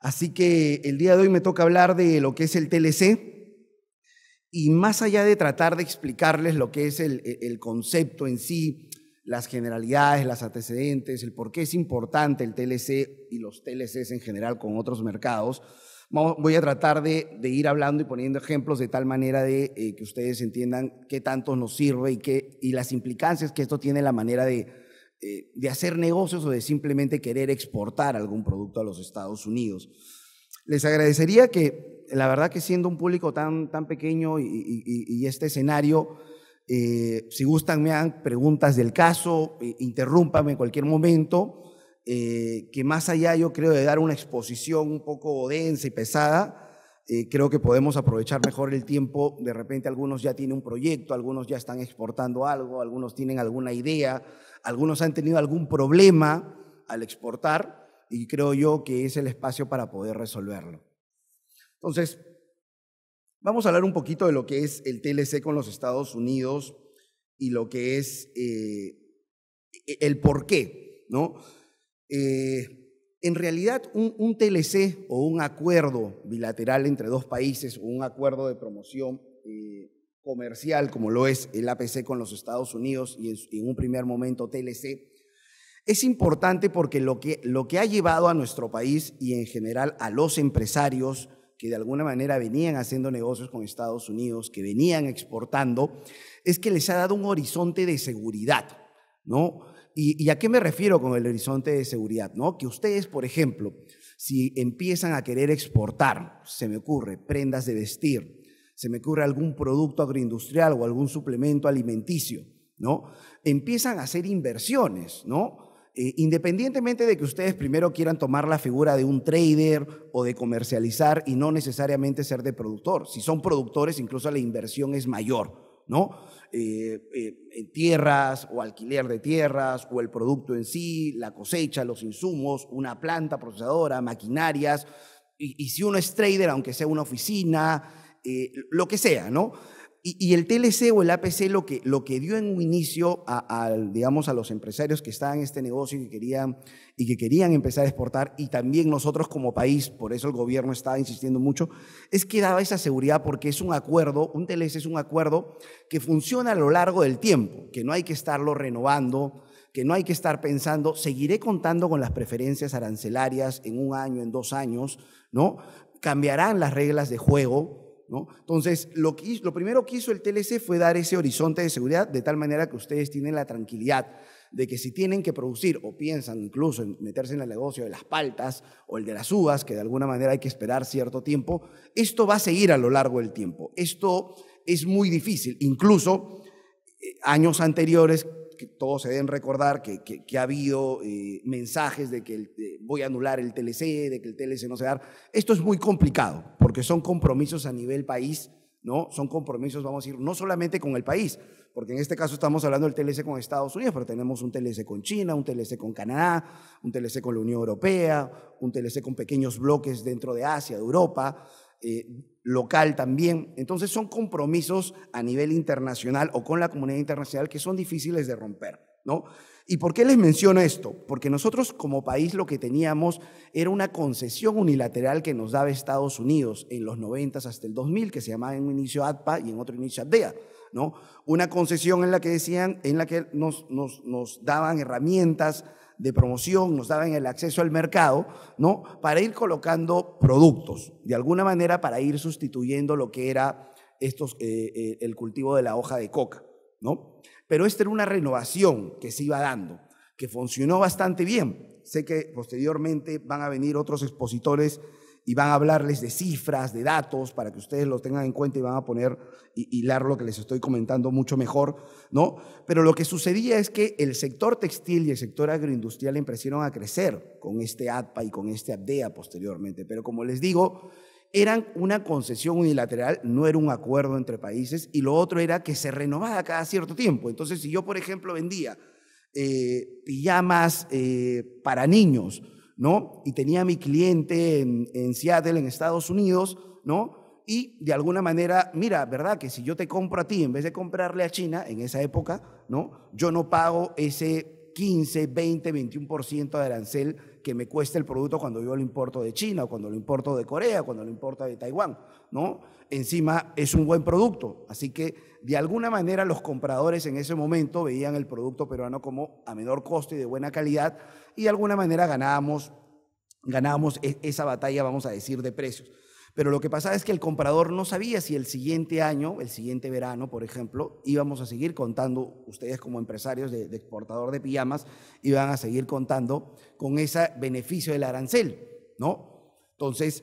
Así que el día de hoy me toca hablar de lo que es el TLC y más allá de tratar de explicarles lo que es e, el, concepto en sí, las generalidades, las antecedentes, el por qué es importante el TLC y los TLCs en general con otros mercados, voy a tratar de, ir hablando y poniendo ejemplos de tal manera de eh, que ustedes entiendan qué tanto nos sirve y, qué, y las implicancias que esto tiene en la manera de, eh, de hacer negocios o de simplemente querer exportar algún producto a los Estados Unidos. Les agradecería que, la verdad que siendo un público tan, tan pequeño y, este escenario, eh, si gustan me hagan preguntas del caso, eh, en cualquier momento, eh, que más allá yo creo de dar una exposición un poco densa y pesada, creo que podemos aprovechar mejor el tiempo. De repente algunos ya tienen un proyecto, algunos ya están exportando algo, algunos tienen alguna idea, algunos han tenido algún problema al exportar y creo yo que es el espacio para poder resolverlo. Entonces, vamos a hablar un poquito de lo que es el TLC con los Estados Unidos y lo que es eh, e-, el por qué, ¿no? Eh, en realidad, un, TLC o un acuerdo bilateral entre dos países o un acuerdo de promoción eh, comercial como lo es el APC con los Estados Unidos y en un primer momento TLC, es importante porque lo que, lo que ha llevado a nuestro país y en general a los empresarios que de alguna manera venían haciendo negocios con Estados Unidos, que venían exportando, es que les ha dado un horizonte de seguridad, ¿no? ¿Y, a qué me refiero con el horizonte de seguridad? ¿no? Que ustedes, por ejemplo, si empiezan a querer exportar, se me ocurre, prendas de vestir, se me ocurre algún producto agroindustrial o algún suplemento alimenticio, ¿no? Empiezan a hacer inversiones, ¿no? Eh, independientemente de que ustedes primero quieran tomar la figura de un trader o de comercializar y no necesariamente ser de productor. Si son productores, incluso la inversión es mayor, ¿no? Eh, eh, en tierras o alquiler de tierras o el producto en sí, la cosecha, los insumos, una planta procesadora, maquinarias. Y, y si uno es trader, aunque sea una oficina, eh, lo que sea, ¿no? Y, el TLC o el APC lo que, lo que dio en un inicio a, digamos, a los empresarios que estaban en este negocio y que, querían, y que querían empezar a exportar, y también nosotros como país, por eso el gobierno estaba insistiendo mucho, es que daba esa seguridad porque es un acuerdo, un TLC es un acuerdo que funciona a lo largo del tiempo, que no hay que estarlo renovando, que no hay que estar pensando, seguiré contando con las preferencias arancelarias en un año, en dos años, ¿no? Cambiarán las reglas de juego, entonces, lo, primero que hizo el TLC fue dar ese horizonte de seguridad de tal manera que ustedes tienen la tranquilidad de que si tienen que producir o piensan incluso en meterse en el negocio de las paltas o el de las uvas, que de alguna manera hay que esperar cierto tiempo, esto va a seguir a lo largo del tiempo. Esto es muy difícil. Incluso eh, años anteriores que todos se deben recordar que, ha habido eh, mensajes de que eh, voy a anular el TLC, de que el TLC no se va a dar. Esto es muy complicado porque son compromisos a nivel país, ¿no? Son compromisos, vamos a decir, no solamente con el país, porque en este caso estamos hablando del TLC con Estados Unidos, pero tenemos un TLC con China, un TLC con Canadá, un TLC con la Unión Europea, un TLC con pequeños bloques dentro de Asia, de Europa. Eh, local también. Entonces son compromisos a nivel internacional o con la comunidad internacional que son difíciles de romper. ¿no? ¿Y por qué les menciono esto? Porque nosotros como país lo que teníamos era una concesión unilateral que nos daba Estados Unidos en los 90 hasta el 2000, que se llamaba en un inicio ADPA y en otro inicio ADEA. ¿no? Una concesión en la que decían, en la que nos daban herramientas de promoción, nos daban el acceso al mercado, ¿no? Para ir colocando productos, de alguna manera para ir sustituyendo lo que era estos, eh, eh, el cultivo de la hoja de coca, ¿no? Pero esta era una renovación que se iba dando, que funcionó bastante bien. Sé que posteriormente van a venir otros expositores y van a hablarles de cifras, de datos, para que ustedes los tengan en cuenta y van a poner y hilar lo que les estoy comentando mucho mejor, ¿no? Pero lo que sucedía es que el sector textil y el sector agroindustrial empezaron a crecer con este ADPA y con este ADEA posteriormente. Pero como les digo, eran una concesión unilateral, no era un acuerdo entre países, y lo otro era que se renovaba cada cierto tiempo. Entonces, si yo, por ejemplo, vendía eh, pijamas eh, para niños, ¿no? Y tenía mi cliente en, en Seattle, en Estados Unidos, ¿no? y de alguna manera, mira, ¿verdad? Que si yo te compro a ti en vez de comprarle a China en esa época, ¿no? Yo no pago ese 15, 20, 21% de arancel que me cuesta el producto cuando yo lo importo de China, o cuando lo importo de Corea, cuando lo importo de Taiwán, ¿no? Encima es un buen producto, así que de alguna manera los compradores en ese momento veían el producto peruano como a menor costo y de buena calidad y de alguna manera ganábamos ganábamos e-, esa batalla, vamos a decir, de precios. Pero lo que pasaba es que el comprador no sabía si el siguiente año, el siguiente verano, por ejemplo, íbamos a seguir contando, ustedes como empresarios de, exportador de pijamas, iban a seguir contando con ese beneficio del arancel, ¿no? Entonces,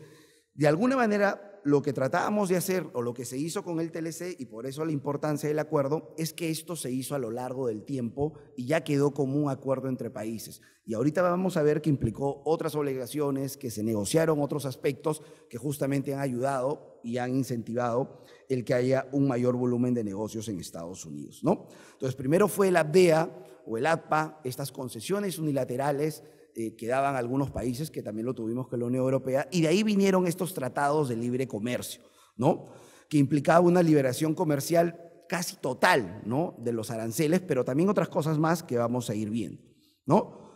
de alguna manera, lo que tratábamos de hacer o lo que se hizo con el TLC, y por eso la importancia del acuerdo, es que esto se hizo a lo largo del tiempo y ya quedó como un acuerdo entre países. Y ahorita vamos a ver que implicó otras obligaciones, que se negociaron otros aspectos que justamente han ayudado y han incentivado el que haya un mayor volumen de negocios en Estados Unidos. ¿no? Entonces, primero fue el ABDEA o el APA, estas concesiones unilaterales eh, quedaban algunos países que también lo tuvimos con la Unión Europea, y de ahí vinieron estos tratados de libre comercio, ¿no? que implicaba una liberación comercial casi total ¿no? de los aranceles, pero también otras cosas más que vamos a ir viendo. ¿no?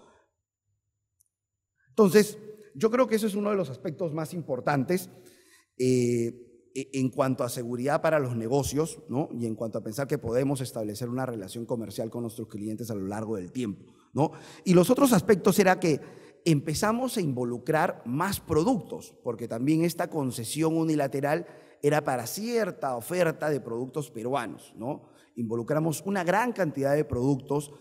Entonces, yo creo que eso es uno de los aspectos más importantes eh, e-, en cuanto a seguridad para los negocios ¿no? y en cuanto a pensar que podemos establecer una relación comercial con nuestros clientes a lo largo del tiempo. Y los otros aspectos era que empezamos a involucrar más productos, porque también esta concesión unilateral era para cierta oferta de productos peruanos, ¿no? Involucramos una gran cantidad de productos,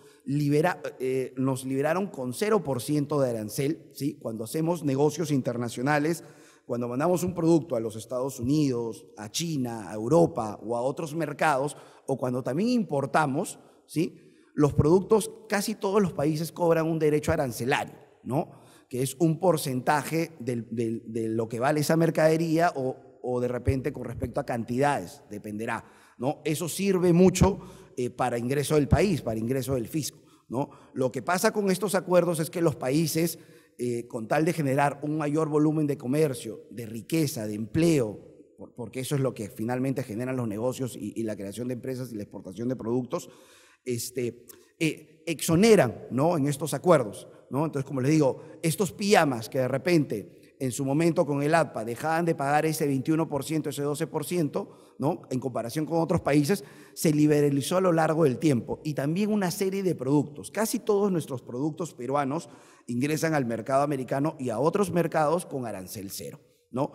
eh, nos liberaron con 0% de arancel, ¿sí? Cuando hacemos negocios internacionales, cuando mandamos un producto a los Estados Unidos, a China, a Europa o a otros mercados, o cuando también importamos, ¿sí? los productos, casi todos los países cobran un derecho arancelario, ¿no? Que es un porcentaje de lo que vale esa mercadería o, de repente con respecto a cantidades, dependerá, ¿no? Eso sirve mucho eh, para ingreso del país, para ingreso del fisco, ¿no? Lo que pasa con estos acuerdos es que los países, eh, con tal de generar un mayor volumen de comercio, de riqueza, de empleo, porque eso es lo que finalmente generan los negocios y la creación de empresas y la exportación de productos, este, eh, exoneran ¿no? en estos acuerdos. ¿no? Entonces, como les digo, estos pijamas que de repente en su momento con el APA dejaban de pagar ese 21%, ese 12%, ¿no? en comparación con otros países, se liberalizó a lo largo del tiempo. Y también una serie de productos. Casi todos nuestros productos peruanos ingresan al mercado americano y a otros mercados con arancel cero. ¿no?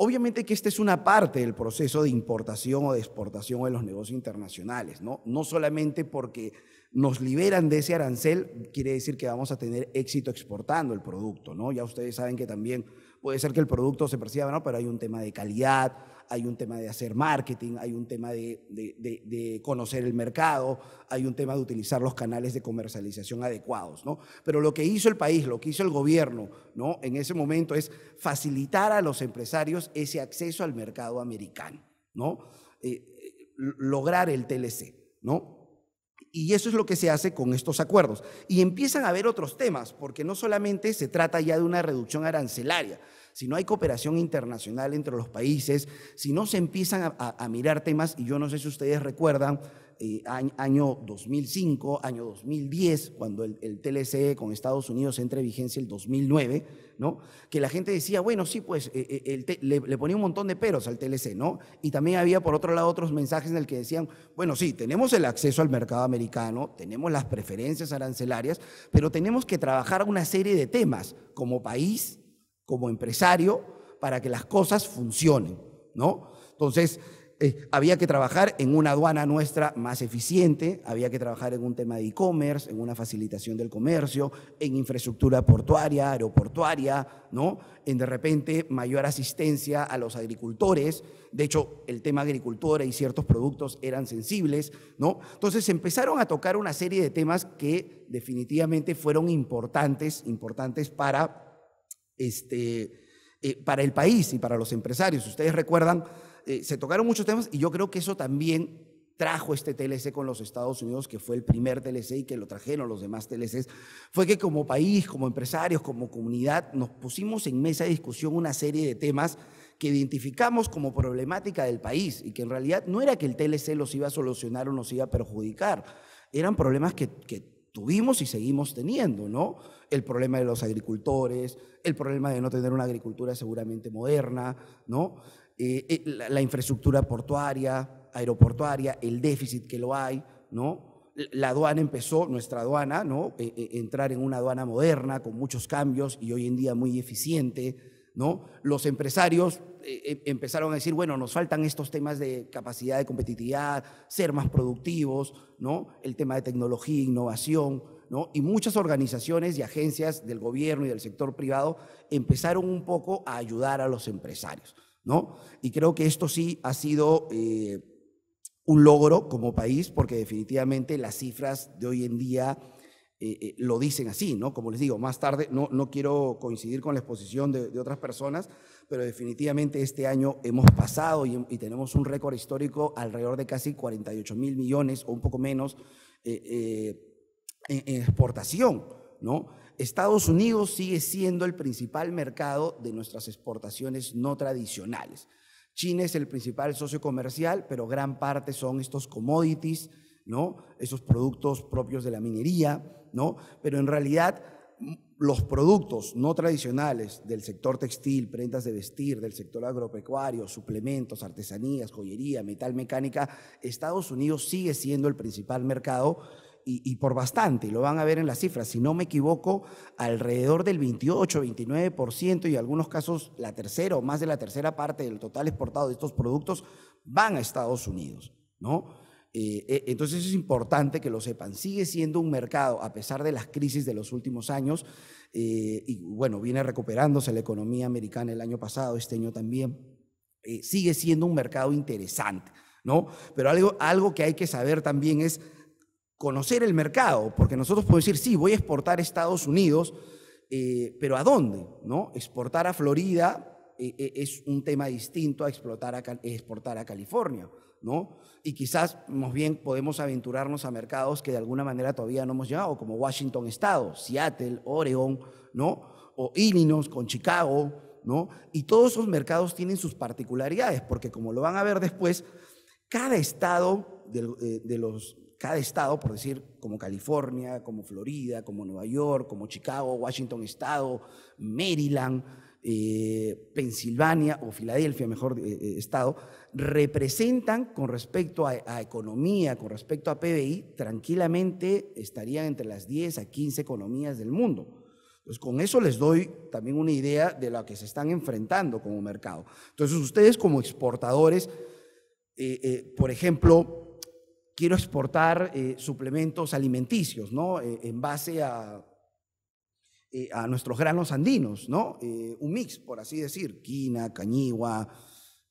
Obviamente que esta es una parte del proceso de importación o de exportación de los negocios internacionales, ¿no? No solamente porque nos liberan de ese arancel, quiere decir que vamos a tener éxito exportando el producto, ¿no? Ya ustedes saben que también puede ser que el producto se perciba, ¿no? Pero hay un tema de calidad, hay un tema de hacer marketing, hay un tema de, conocer el mercado, hay un tema de utilizar los canales de comercialización adecuados, Pero lo que hizo el país, lo que hizo el gobierno, ¿no? En ese momento es facilitar a los empresarios ese acceso al mercado americano, ¿no? Eh, eh, lograr el TLC, ¿no? Y eso es lo que se hace con estos acuerdos. Y empiezan a haber otros temas, porque no solamente se trata ya de una reducción arancelaria, si no hay cooperación internacional entre los países, si no se empiezan a, mirar temas, y yo no sé si ustedes recuerdan, eh, año 2005, año 2010, cuando el, TLC con Estados Unidos entra en vigencia el 2009, que la gente decía, bueno, sí, pues eh, eh, le, ponía un montón de peros al TLC, ¿no? Y también había por otro lado otros mensajes en el que decían, bueno, sí, tenemos el acceso al mercado americano, tenemos las preferencias arancelarias, pero tenemos que trabajar una serie de temas como país, como empresario para que las cosas funcionen, ¿no? Entonces, eh, había que trabajar en una aduana nuestra más eficiente, había que trabajar en un tema de e-commerce, en una facilitación del comercio, en infraestructura portuaria, aeroportuaria, ¿no? En de repente mayor asistencia a los agricultores. De hecho, el tema agricultura y ciertos productos eran sensibles, ¿no? Entonces empezaron a tocar una serie de temas que definitivamente fueron importantes, importantes para este, eh, para el país y para los empresarios. Ustedes recuerdan, eh, se tocaron muchos temas y yo creo que eso también trajo este TLC con los Estados Unidos, que fue el primer TLC y que lo trajeron los demás TLCs, fue que como país, como empresarios, como comunidad, nos pusimos en mesa de discusión una serie de temas que identificamos como problemática del país y que en realidad no era que el TLC los iba a solucionar o nos iba a perjudicar, eran problemas que, que tuvimos y seguimos teniendo, ¿no? El problema de los agricultores, el problema de no tener una agricultura seguramente moderna, ¿no? Eh, eh, la, infraestructura portuaria, aeroportuaria, el déficit que lo hay, ¿no? La aduana empezó, nuestra aduana, ¿no? Eh, entrar en una aduana moderna con muchos cambios y hoy en día muy eficiente, los empresarios eh, eh, empezaron a decir, bueno, nos faltan estos temas de capacidad de competitividad, ser más productivos, ¿no? El tema de tecnología, innovación, Y muchas organizaciones y agencias del gobierno y del sector privado empezaron un poco a ayudar a los empresarios, ¿no? Y creo que esto sí ha sido eh, un logro como país, porque definitivamente las cifras de hoy en día eh, eh, lo dicen así, ¿no? Como les digo, más tarde, no, no quiero coincidir con la exposición de, otras personas, pero definitivamente este año hemos pasado y, tenemos un récord histórico alrededor de casi 48 mil millones o un poco menos eh, en exportación, ¿no? Estados Unidos sigue siendo el principal mercado de nuestras exportaciones no tradicionales. China es el principal socio comercial, pero gran parte son estos commodities, ¿no? Esos productos propios de la minería, pero en realidad los productos no tradicionales del sector textil, prendas de vestir, del sector agropecuario, suplementos, artesanías, joyería, metal mecánica, Estados Unidos sigue siendo el principal mercado y, por bastante, lo van a ver en las cifras, si no me equivoco, alrededor del 28, 29% y en algunos casos la tercera o más de la tercera parte del total exportado de estos productos van a Estados Unidos, ¿no? Eh, eh, entonces es importante que lo sepan. Sigue siendo un mercado, a pesar de las crisis de los últimos años, eh, y bueno, viene recuperándose la economía americana el año pasado, este año también, sigue siendo un mercado interesante, ¿no? Pero algo, algo que hay que saber también es conocer el mercado, porque nosotros podemos decir, sí, voy a exportar a Estados Unidos, pero ¿a dónde? ¿No? Exportar a Florida e, e, es un tema distinto a, exportar a California, ¿no? Y quizás más bien podemos aventurarnos a mercados que de alguna manera todavía no hemos llegado, como Washington Estado, Seattle, Oregon, ¿no? O Illinois con Chicago, ¿no? Y todos esos mercados tienen sus particularidades, porque como lo van a ver después, cada estado eh, los cada estado, por decir, como California, como Florida, como Nueva York, como Chicago, Washington Estado, Maryland, eh, Pensilvania o Filadelfia, mejor eh, eh, estado, representan con respecto a, economía, con respecto a PBI, tranquilamente estarían entre las 10 a 15 economías del mundo. Entonces, con eso les doy también una idea de lo que se están enfrentando como mercado. Entonces, ustedes como exportadores, por ejemplo, quiero exportar suplementos alimenticios, ¿no? en base a eh, a nuestros granos andinos, ¿no? Eh, un mix, por así decir, quina, cañigua,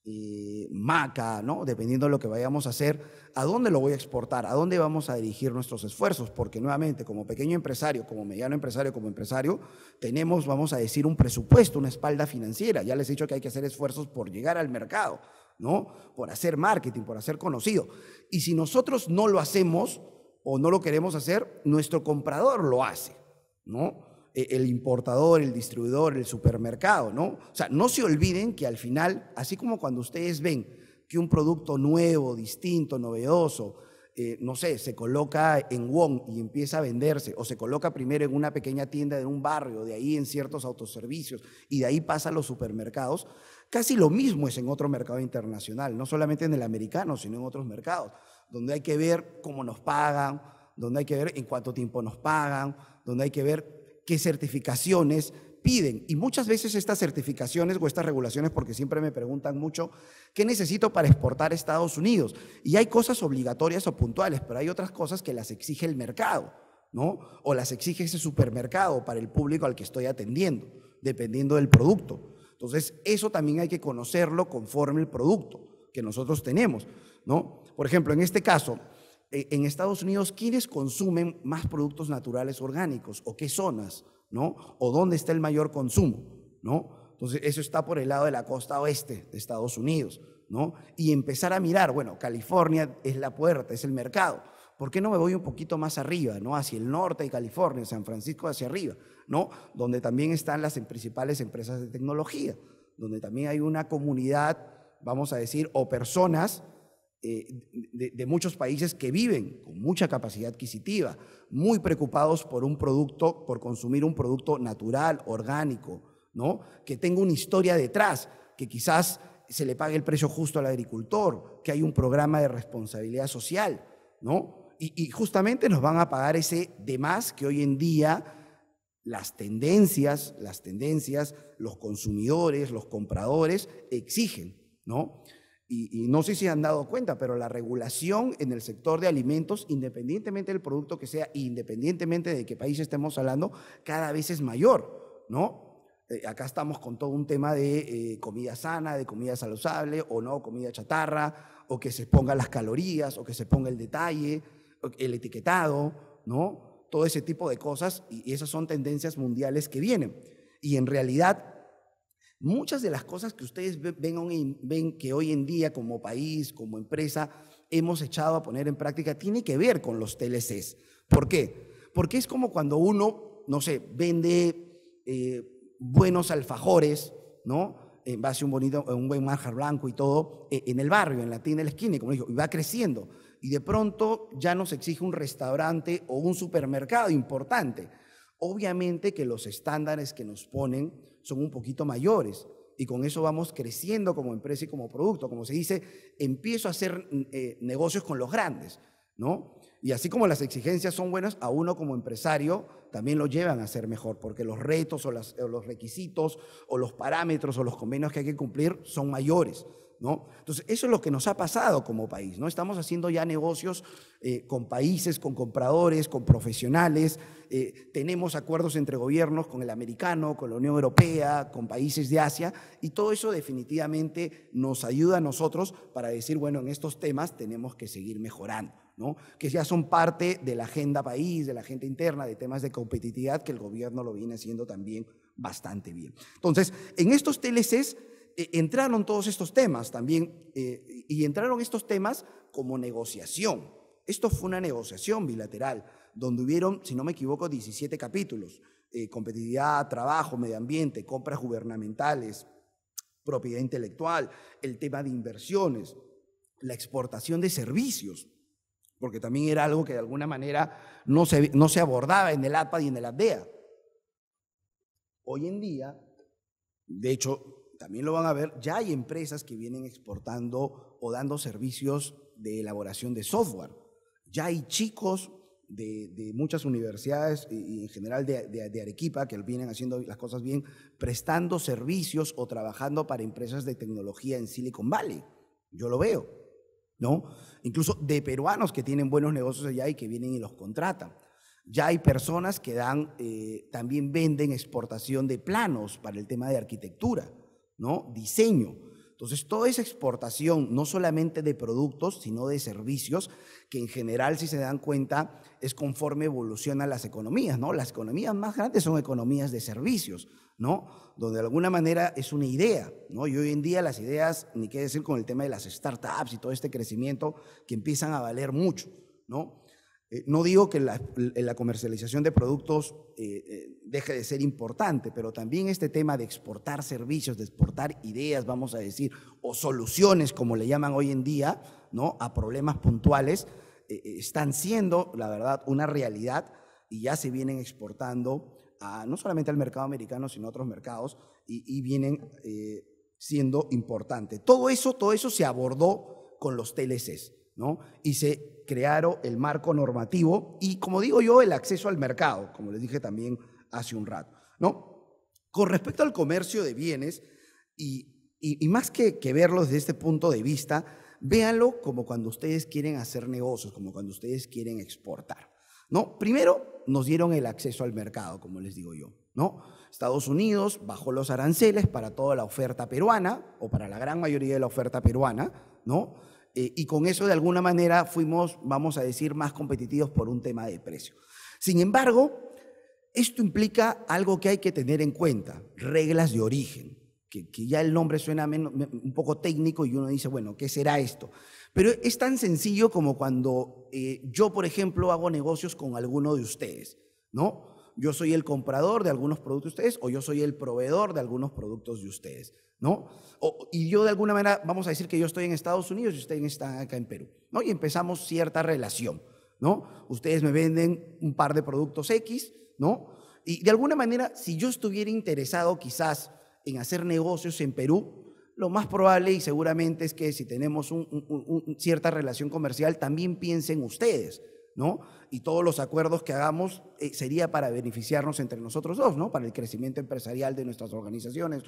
eh, maca, ¿no? Dependiendo de lo que vayamos a hacer, ¿a dónde lo voy a exportar? ¿A dónde vamos a dirigir nuestros esfuerzos? Porque nuevamente, como pequeño empresario, como mediano empresario, como empresario, tenemos, vamos a decir, un presupuesto, una espalda financiera. Ya les he dicho que hay que hacer esfuerzos por llegar al mercado, ¿no? Por hacer marketing, por hacer conocido. Y si nosotros no lo hacemos o no lo queremos hacer, nuestro comprador lo hace, ¿no? Eh, el importador, el distribuidor, el supermercado, ¿no? O sea, no se olviden que al final, así como cuando ustedes ven que un producto nuevo, distinto, novedoso, eh, no sé, se coloca en Wong y empieza a venderse, o se coloca primero en una pequeña tienda de un barrio, de ahí en ciertos autoservicios, y de ahí pasa a los supermercados, casi lo mismo es en otro mercado internacional, no solamente en el americano, sino en otros mercados, donde hay que ver cómo nos pagan, donde hay que ver en cuánto tiempo nos pagan, donde hay que ver ¿Qué certificaciones piden, y muchas veces estas certificaciones o estas regulaciones, porque siempre me preguntan mucho, ¿qué necesito para exportar a Estados Unidos? Y hay cosas obligatorias o puntuales, pero hay otras cosas que las exige el mercado, ¿no? O las exige ese supermercado para el público al que estoy atendiendo, dependiendo del producto. Entonces, eso también hay que conocerlo conforme el producto que nosotros tenemos, ¿no? Por ejemplo, en este caso, eh, en Estados Unidos, ¿quiénes consumen más productos naturales orgánicos? ¿O qué zonas? ¿No? ¿O dónde está el mayor consumo? ¿No? Entonces, eso está por el lado de la costa oeste de Estados Unidos, ¿no? Y empezar a mirar, bueno, California es la puerta, es el mercado. ¿Por qué no me voy un poquito más arriba, ¿no? Hacia el norte de California, San Francisco hacia arriba, ¿no? Donde también están las em, principales empresas de tecnología, donde también hay una comunidad, vamos a decir, o personas eh, de, muchos países que viven con mucha capacidad adquisitiva, muy preocupados por un producto, por consumir un producto natural, orgánico, ¿no? que tenga una historia detrás, que quizás se le pague el precio justo al agricultor, que hay un programa de responsabilidad social, ¿no? Y, justamente nos van a pagar ese de más que hoy en día las tendencias, las tendencias, los consumidores, los compradores exigen, ¿no? y, no sé si han dado cuenta, pero la regulación en el sector de alimentos, independientemente del producto que sea, independientemente de qué país estemos hablando, cada vez es mayor, ¿no? Eh, acá estamos con todo un tema de eh, comida sana, de comida saludable o no, comida chatarra, o que se pongan las calorías, o que se ponga el detalle, el etiquetado, ¿no? Todo ese tipo de cosas y esas son tendencias mundiales que vienen. Y en realidad Muchas de las cosas que ustedes ven, que hoy en día como país, como empresa, hemos echado a poner en práctica, tiene que ver con los TLCs. ¿Por qué? Porque es como cuando uno, no sé, vende eh, buenos alfajores, ¿no? En base a un, bonito, un buen manjar blanco y todo, eh, en el barrio, en la tienda de la esquina, como digo, y va creciendo. Y de pronto ya nos exige un restaurante o un supermercado importante. Obviamente que los estándares que nos ponen son un poquito mayores. Y con eso vamos creciendo como empresa y como producto. Como se dice, empiezo a hacer mm, eh, negocios con los grandes, ¿no? Y así como las exigencias son buenas, a uno como empresario también lo llevan a ser mejor, porque los retos o los requisitos o los parámetros o los convenios que hay que cumplir son mayores. Entonces, eso es lo que nos ha pasado como país, ¿no? Estamos haciendo ya negocios eh, con países, con compradores, con profesionales, eh, tenemos acuerdos entre gobiernos con el americano, con la Unión Europea, con países de Asia, y todo eso definitivamente nos ayuda a nosotros para decir, bueno, en estos temas tenemos que seguir mejorando. ¿no? que ya son parte de la agenda país, de la agenda interna, de temas de competitividad que el gobierno lo viene haciendo también bastante bien. Entonces, en estos TLCs e, entraron todos estos temas también, eh, y entraron estos temas como negociación. Esto fue una negociación bilateral, donde hubieron, si no me equivoco, 17 capítulos. Eh, competitividad, trabajo, medio ambiente, compras gubernamentales, propiedad intelectual, el tema de inversiones, la exportación de servicios, porque también era algo que de alguna manera no se, no se abordaba en el APA y en el ADEA. Hoy en día, de hecho, también lo van a ver, ya hay empresas que vienen exportando o dando servicios de elaboración de software. Ya hay chicos de, muchas universidades y en general de, Arequipa que vienen haciendo las cosas bien, prestando servicios o trabajando para empresas de tecnología en Silicon Valley. Yo lo veo, ¿no? Incluso de peruanos que tienen buenos negocios allá y que vienen y los contratan. Ya hay personas que dan, eh, también venden exportación de planos para el tema de arquitectura. ¿no? Diseño. Entonces, toda esa exportación, no solamente de productos, sino de servicios, que en general, si se dan cuenta, es conforme evolucionan las economías, ¿no? Las economías más grandes son economías de servicios, ¿no? Donde de alguna manera es una idea, ¿no? Y hoy en día las ideas, ni qué decir con el tema de las startups y todo este crecimiento, que empiezan a valer mucho, ¿no? Eh, no digo que la, eh, comercialización de productos eh, deje de ser importante, pero también este tema de exportar servicios, de exportar ideas, vamos a decir, o soluciones, como le llaman hoy en día, ¿no? a problemas puntuales, están siendo, la verdad, una realidad y ya se vienen exportando a, no solamente al mercado americano, sino a otros mercados y, vienen siendo importantes. Todo eso, todo eso se abordó con los TLCs ¿no? y se crearon el marco normativo y, como digo yo, el acceso al mercado, como les dije también hace un rato. ¿no? Con respecto al comercio de bienes, y, más que, que verlo desde este punto de vista, véanlo como cuando ustedes quieren hacer negocios, como cuando ustedes quieren exportar. ¿no? Primero nos dieron el acceso al mercado, como les digo yo. ¿no? Estados Unidos bajó los aranceles para toda la oferta peruana o para la gran mayoría de la oferta peruana, ¿no? Eh, y con eso de alguna manera fuimos, vamos a decir, más competitivos por un tema de precio. Sin embargo, esto implica algo que hay que tener en cuenta, reglas de origen, que, ya el nombre suena un poco técnico y uno dice, bueno, ¿qué será esto? Pero es tan sencillo como cuando eh, yo, por ejemplo, hago negocios con alguno de ustedes, ¿no? yo soy el comprador de algunos productos de ustedes o yo soy el proveedor de algunos productos de ustedes, ¿no? y yo de alguna manera, vamos a decir que yo estoy en Estados Unidos y ustedes están acá en Perú, ¿no? Y empezamos cierta relación, ¿no? Ustedes me venden un par de productos X, ¿no? Y de alguna manera, si yo estuviera interesado quizás en hacer negocios en Perú, lo más probable y seguramente es que si tenemos cierta relación comercial, también piensen ustedes, y todos los acuerdos que hagamos eh, sería para beneficiarnos entre nosotros dos, ¿no? Para el crecimiento empresarial de nuestras organizaciones,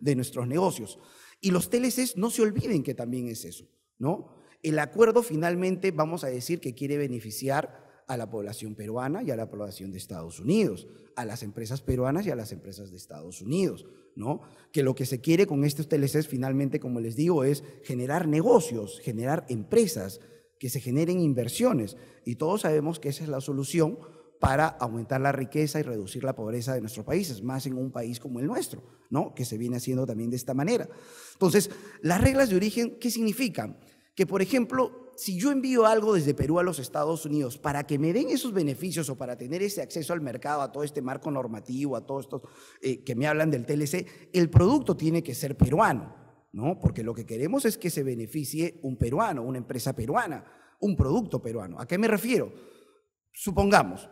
de nuestros negocios. Y los TLCs no se olviden que también es eso, ¿no? El acuerdo finalmente vamos a decir que quiere beneficiar a la población peruana y a la población de Estados Unidos, a las empresas peruanas y a las empresas de Estados Unidos, ¿no? Que lo que se quiere con estos TLCs finalmente, como les digo, es generar negocios, generar empresas, que se generen inversiones. Y todos sabemos que esa es la solución para aumentar la riqueza y reducir la pobreza de nuestros países, más en un país como el nuestro, ¿no? que se viene haciendo también de esta manera. Entonces, las reglas de origen, ¿qué significan? Que, por ejemplo, si yo envío algo desde Perú a los Estados Unidos para que me den esos beneficios o para tener ese acceso al mercado, a todo este marco normativo, a todos estos eh, que me hablan del TLC, el producto tiene que ser peruano ¿no? Porque lo que queremos es que se beneficie un peruano, una empresa peruana, un producto peruano. ¿A qué me refiero? Supongamos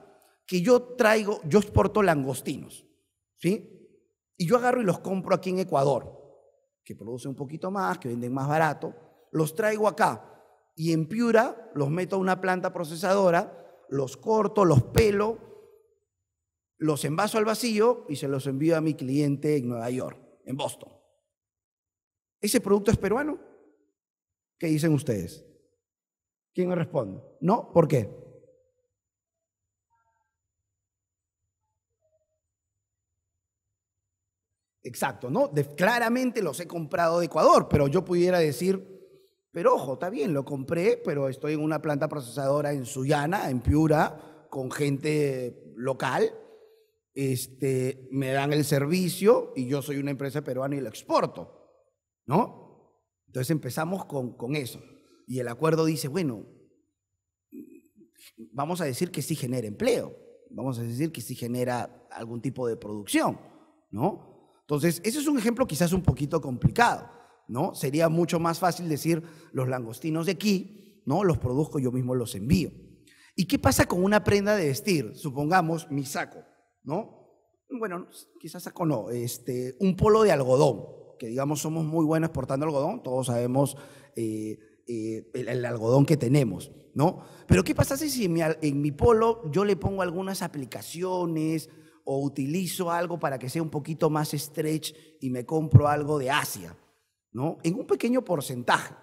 que yo traigo, yo exporto langostinos, ¿sí? Y yo agarro y los compro aquí en Ecuador, que produce un poquito más, que venden más barato, los traigo acá y en Piura los meto a una planta procesadora, los corto, los pelo, los envaso al vacío y se los envío a mi cliente en Nueva York, en Boston. ¿Ese producto es peruano? ¿Qué dicen ustedes? ¿Quién me responde? No, ¿por qué? Exacto, ¿no? claramente los he comprado de Ecuador, pero yo pudiera decir, pero ojo, está bien, lo compré, pero estoy en una planta procesadora en Sullana, en Piura, con gente local, este, me dan el servicio y yo soy una empresa peruana y lo exporto. ¿no? Entonces empezamos con, eso. Y el acuerdo dice, bueno, vamos a decir que sí genera empleo, vamos a decir que sí genera algún tipo de producción, ¿no? Entonces, ese es un ejemplo quizás un poquito complicado, ¿no? Sería mucho más fácil decir los langostinos de aquí, ¿no? Los produzco, yo mismo los envío. ¿Y qué pasa con una prenda de vestir? Supongamos mi saco, ¿no? Bueno, quizás saco no, este, un polo de algodón, que digamos somos muy buenos exportando algodón, todos sabemos eh, eh, el, algodón que tenemos, ¿no? Pero ¿qué pasa si en mi, en mi polo yo le pongo algunas aplicaciones o utilizo algo para que sea un poquito más stretch y me compro algo de Asia, ¿no? En un pequeño porcentaje,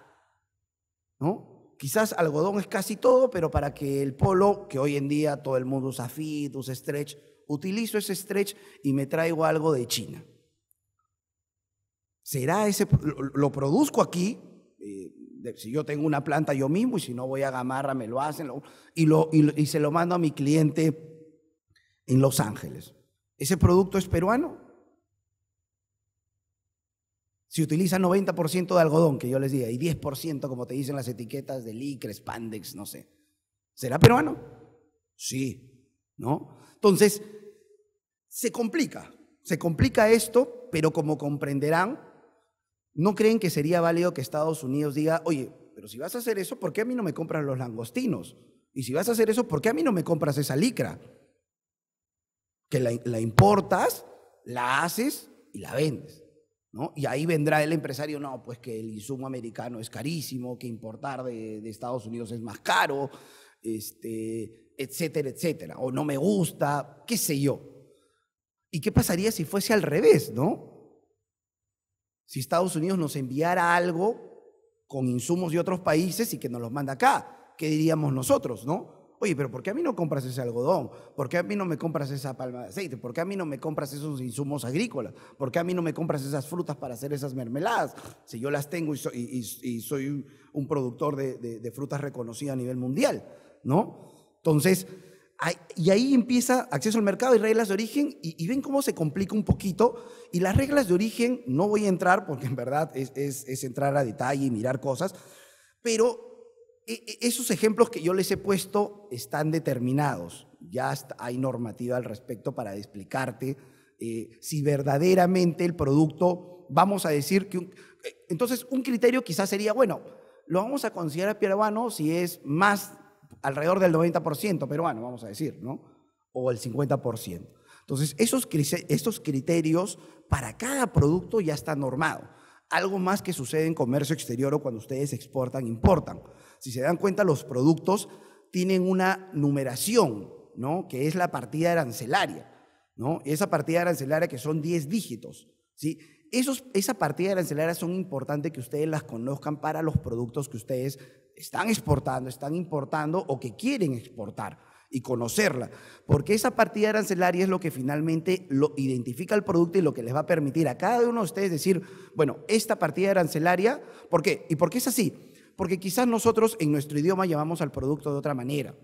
¿no? Quizás algodón es casi todo, pero para que el polo, que hoy en día todo el mundo usa fit, usa stretch, utilizo ese stretch y me traigo algo de China será ese, lo, produzco aquí, eh, si yo tengo una planta yo mismo y si no voy a Gamarra me lo hacen y, lo, y, se lo mando a mi cliente en Los Ángeles. ¿Ese producto es peruano? Si utiliza 90% de algodón, que yo les diga, y 10%, como te dicen las etiquetas de licres, pandex, no sé. ¿Será peruano? Sí, ¿no? Entonces, se complica, se complica esto, pero como comprenderán, ¿No creen que sería válido que Estados Unidos diga, oye, pero si vas a hacer eso, ¿por qué a mí no me compras los langostinos? Y si vas a hacer eso, ¿por qué a mí no me compras esa licra? Que la, importas, la haces y la vendes. ¿no? Y ahí vendrá el empresario, no, pues que el insumo americano es carísimo, que importar de, de Estados Unidos es más caro, este, etcétera, etcétera. O no me gusta, qué sé yo. ¿Y qué pasaría si fuese al revés, no? Si Estados Unidos nos enviara algo con insumos de otros países y que nos los manda acá, ¿qué diríamos nosotros, no? Oye, pero ¿por qué a mí no compras ese algodón? ¿Por qué a mí no me compras esa palma de aceite? ¿Por qué a mí no me compras esos insumos agrícolas? ¿Por qué a mí no me compras esas frutas para hacer esas mermeladas? Si yo las tengo y soy, un productor de, de frutas reconocido a nivel mundial, ¿no? Entonces, y ahí empieza acceso al mercado y reglas de origen, y, ven cómo se complica un poquito. Y las reglas de origen, no voy a entrar, porque en verdad es, entrar a detalle y mirar cosas, pero e, e, esos ejemplos que yo les he puesto están determinados. Ya hay normativa al respecto para explicarte eh, si verdaderamente el producto, vamos a decir que... Eh, entonces, un criterio quizás sería, bueno, lo vamos a considerar peruano si es más alrededor del 90% peruano, vamos a decir, ¿no? O el 50%. Entonces, esos, estos criterios para cada producto ya están normados. Algo más que sucede en comercio exterior o cuando ustedes exportan, importan. Si se dan cuenta, los productos tienen una numeración, ¿no? Que es la partida arancelaria, ¿no? Esa partida arancelaria que son 10 dígitos, ¿sí? Esos, esa partida arancelaria son importante que ustedes las conozcan para los productos que ustedes están exportando, están importando o que quieren exportar y conocerla, porque esa partida arancelaria es lo que finalmente lo identifica el producto y lo que les va a permitir a cada uno de ustedes decir, bueno, esta partida arancelaria, ¿por qué? ¿Y por qué es así? Porque quizás nosotros en nuestro idioma llamamos al producto de otra manera,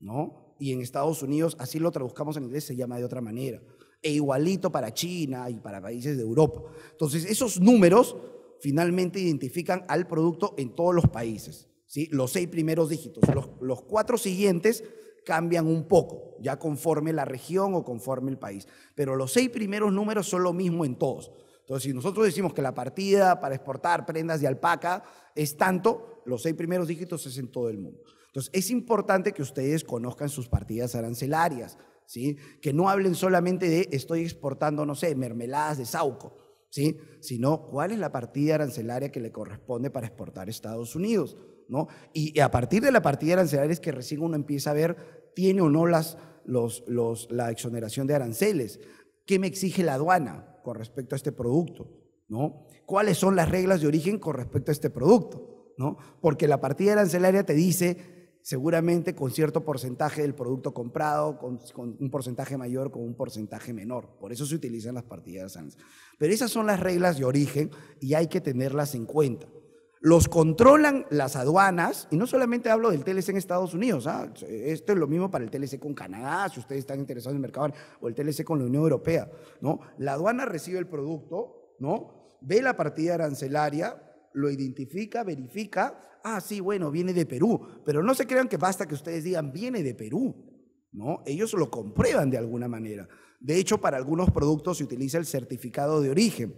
¿no? Y en Estados Unidos, así lo traduzcamos en inglés, se llama de otra manera. E igualito para China y para países de Europa. Entonces, esos números finalmente identifican al producto en todos los países. ¿sí? los seis primeros dígitos. Los, cuatro siguientes cambian un poco, ya conforme la región o conforme el país. Pero los seis primeros números son lo mismo en todos. Entonces, si nosotros decimos que la partida para exportar prendas de alpaca es tanto, los seis primeros dígitos es en todo el mundo. Entonces, es importante que ustedes conozcan sus partidas arancelarias, ¿sí? Que no hablen solamente de estoy exportando, no sé, mermeladas de Sauco, ¿sí? Sino cuál es la partida arancelaria que le corresponde para exportar a Estados Unidos. Y, a partir de la partida arancelaria es que recién uno empieza a ver, tiene o no las, la exoneración de aranceles, qué me exige la aduana con respecto a este producto, ¿no? ¿Cuáles son las reglas de origen con respecto a este producto, ¿no? Porque la partida arancelaria te dice seguramente con cierto porcentaje del producto comprado, con, un porcentaje mayor, con un porcentaje menor. Por eso se utilizan las partidas arancelarias. Pero esas son las reglas de origen y hay que tenerlas en cuenta los controlan las aduanas, y no solamente hablo del TLC en Estados Unidos, ¿ah? esto es lo mismo para el TLC con Canadá, si ustedes están interesados en el mercado, o el TLC con la Unión Europea, ¿no? La aduana recibe el producto, ¿no? Ve la partida arancelaria, lo identifica, verifica, ah, sí, bueno, viene de Perú, pero no se crean que basta que ustedes digan, viene de Perú, ¿no? Ellos lo comprueban de alguna manera. De hecho, para algunos productos se utiliza el certificado de origen,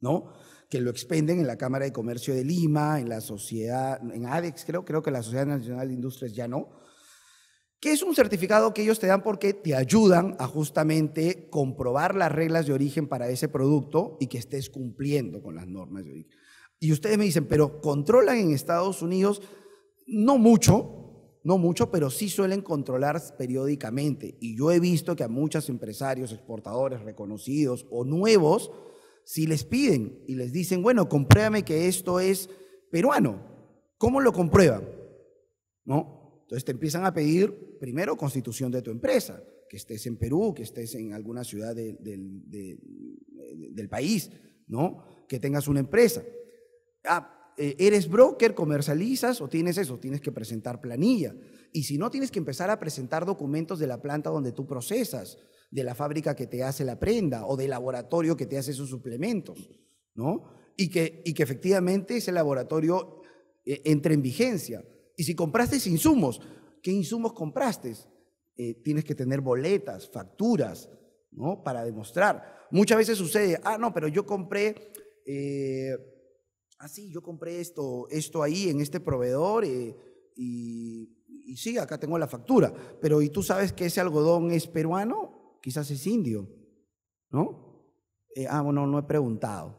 ¿no? que lo expenden en la Cámara de Comercio de Lima, en la sociedad, en ADEX creo, creo que la Sociedad Nacional de Industrias ya no, que es un certificado que ellos te dan porque te ayudan a justamente comprobar las reglas de origen para ese producto y que estés cumpliendo con las normas de origen. Y ustedes me dicen, pero controlan en Estados Unidos, no mucho, no mucho, pero sí suelen controlar periódicamente. Y yo he visto que a muchos empresarios, exportadores reconocidos o nuevos, si les piden y les dicen, bueno, compruébame que esto es peruano, ¿cómo lo comprueban? ¿No? Entonces te empiezan a pedir primero constitución de tu empresa, que estés en Perú, que estés en alguna ciudad del país, ¿no? Que tengas una empresa. Ah, eh, eres broker, comercializas o tienes eso, tienes que presentar planilla. Y si no, tienes que empezar a presentar documentos de la planta donde tú procesas de la fábrica que te hace la prenda o del laboratorio que te hace sus suplementos, ¿no? Y que, y que efectivamente ese laboratorio eh, entre en vigencia. Y si compraste insumos, ¿qué insumos compraste? Eh, tienes que tener boletas, facturas, ¿no? Para demostrar. Muchas veces sucede, ah, no, pero yo compré, eh, ah, sí, yo compré esto, esto ahí en este proveedor eh, y, y sí, acá tengo la factura, pero ¿y tú sabes que ese algodón es peruano quizás es indio, ¿no? Eh, ah, bueno, no he preguntado.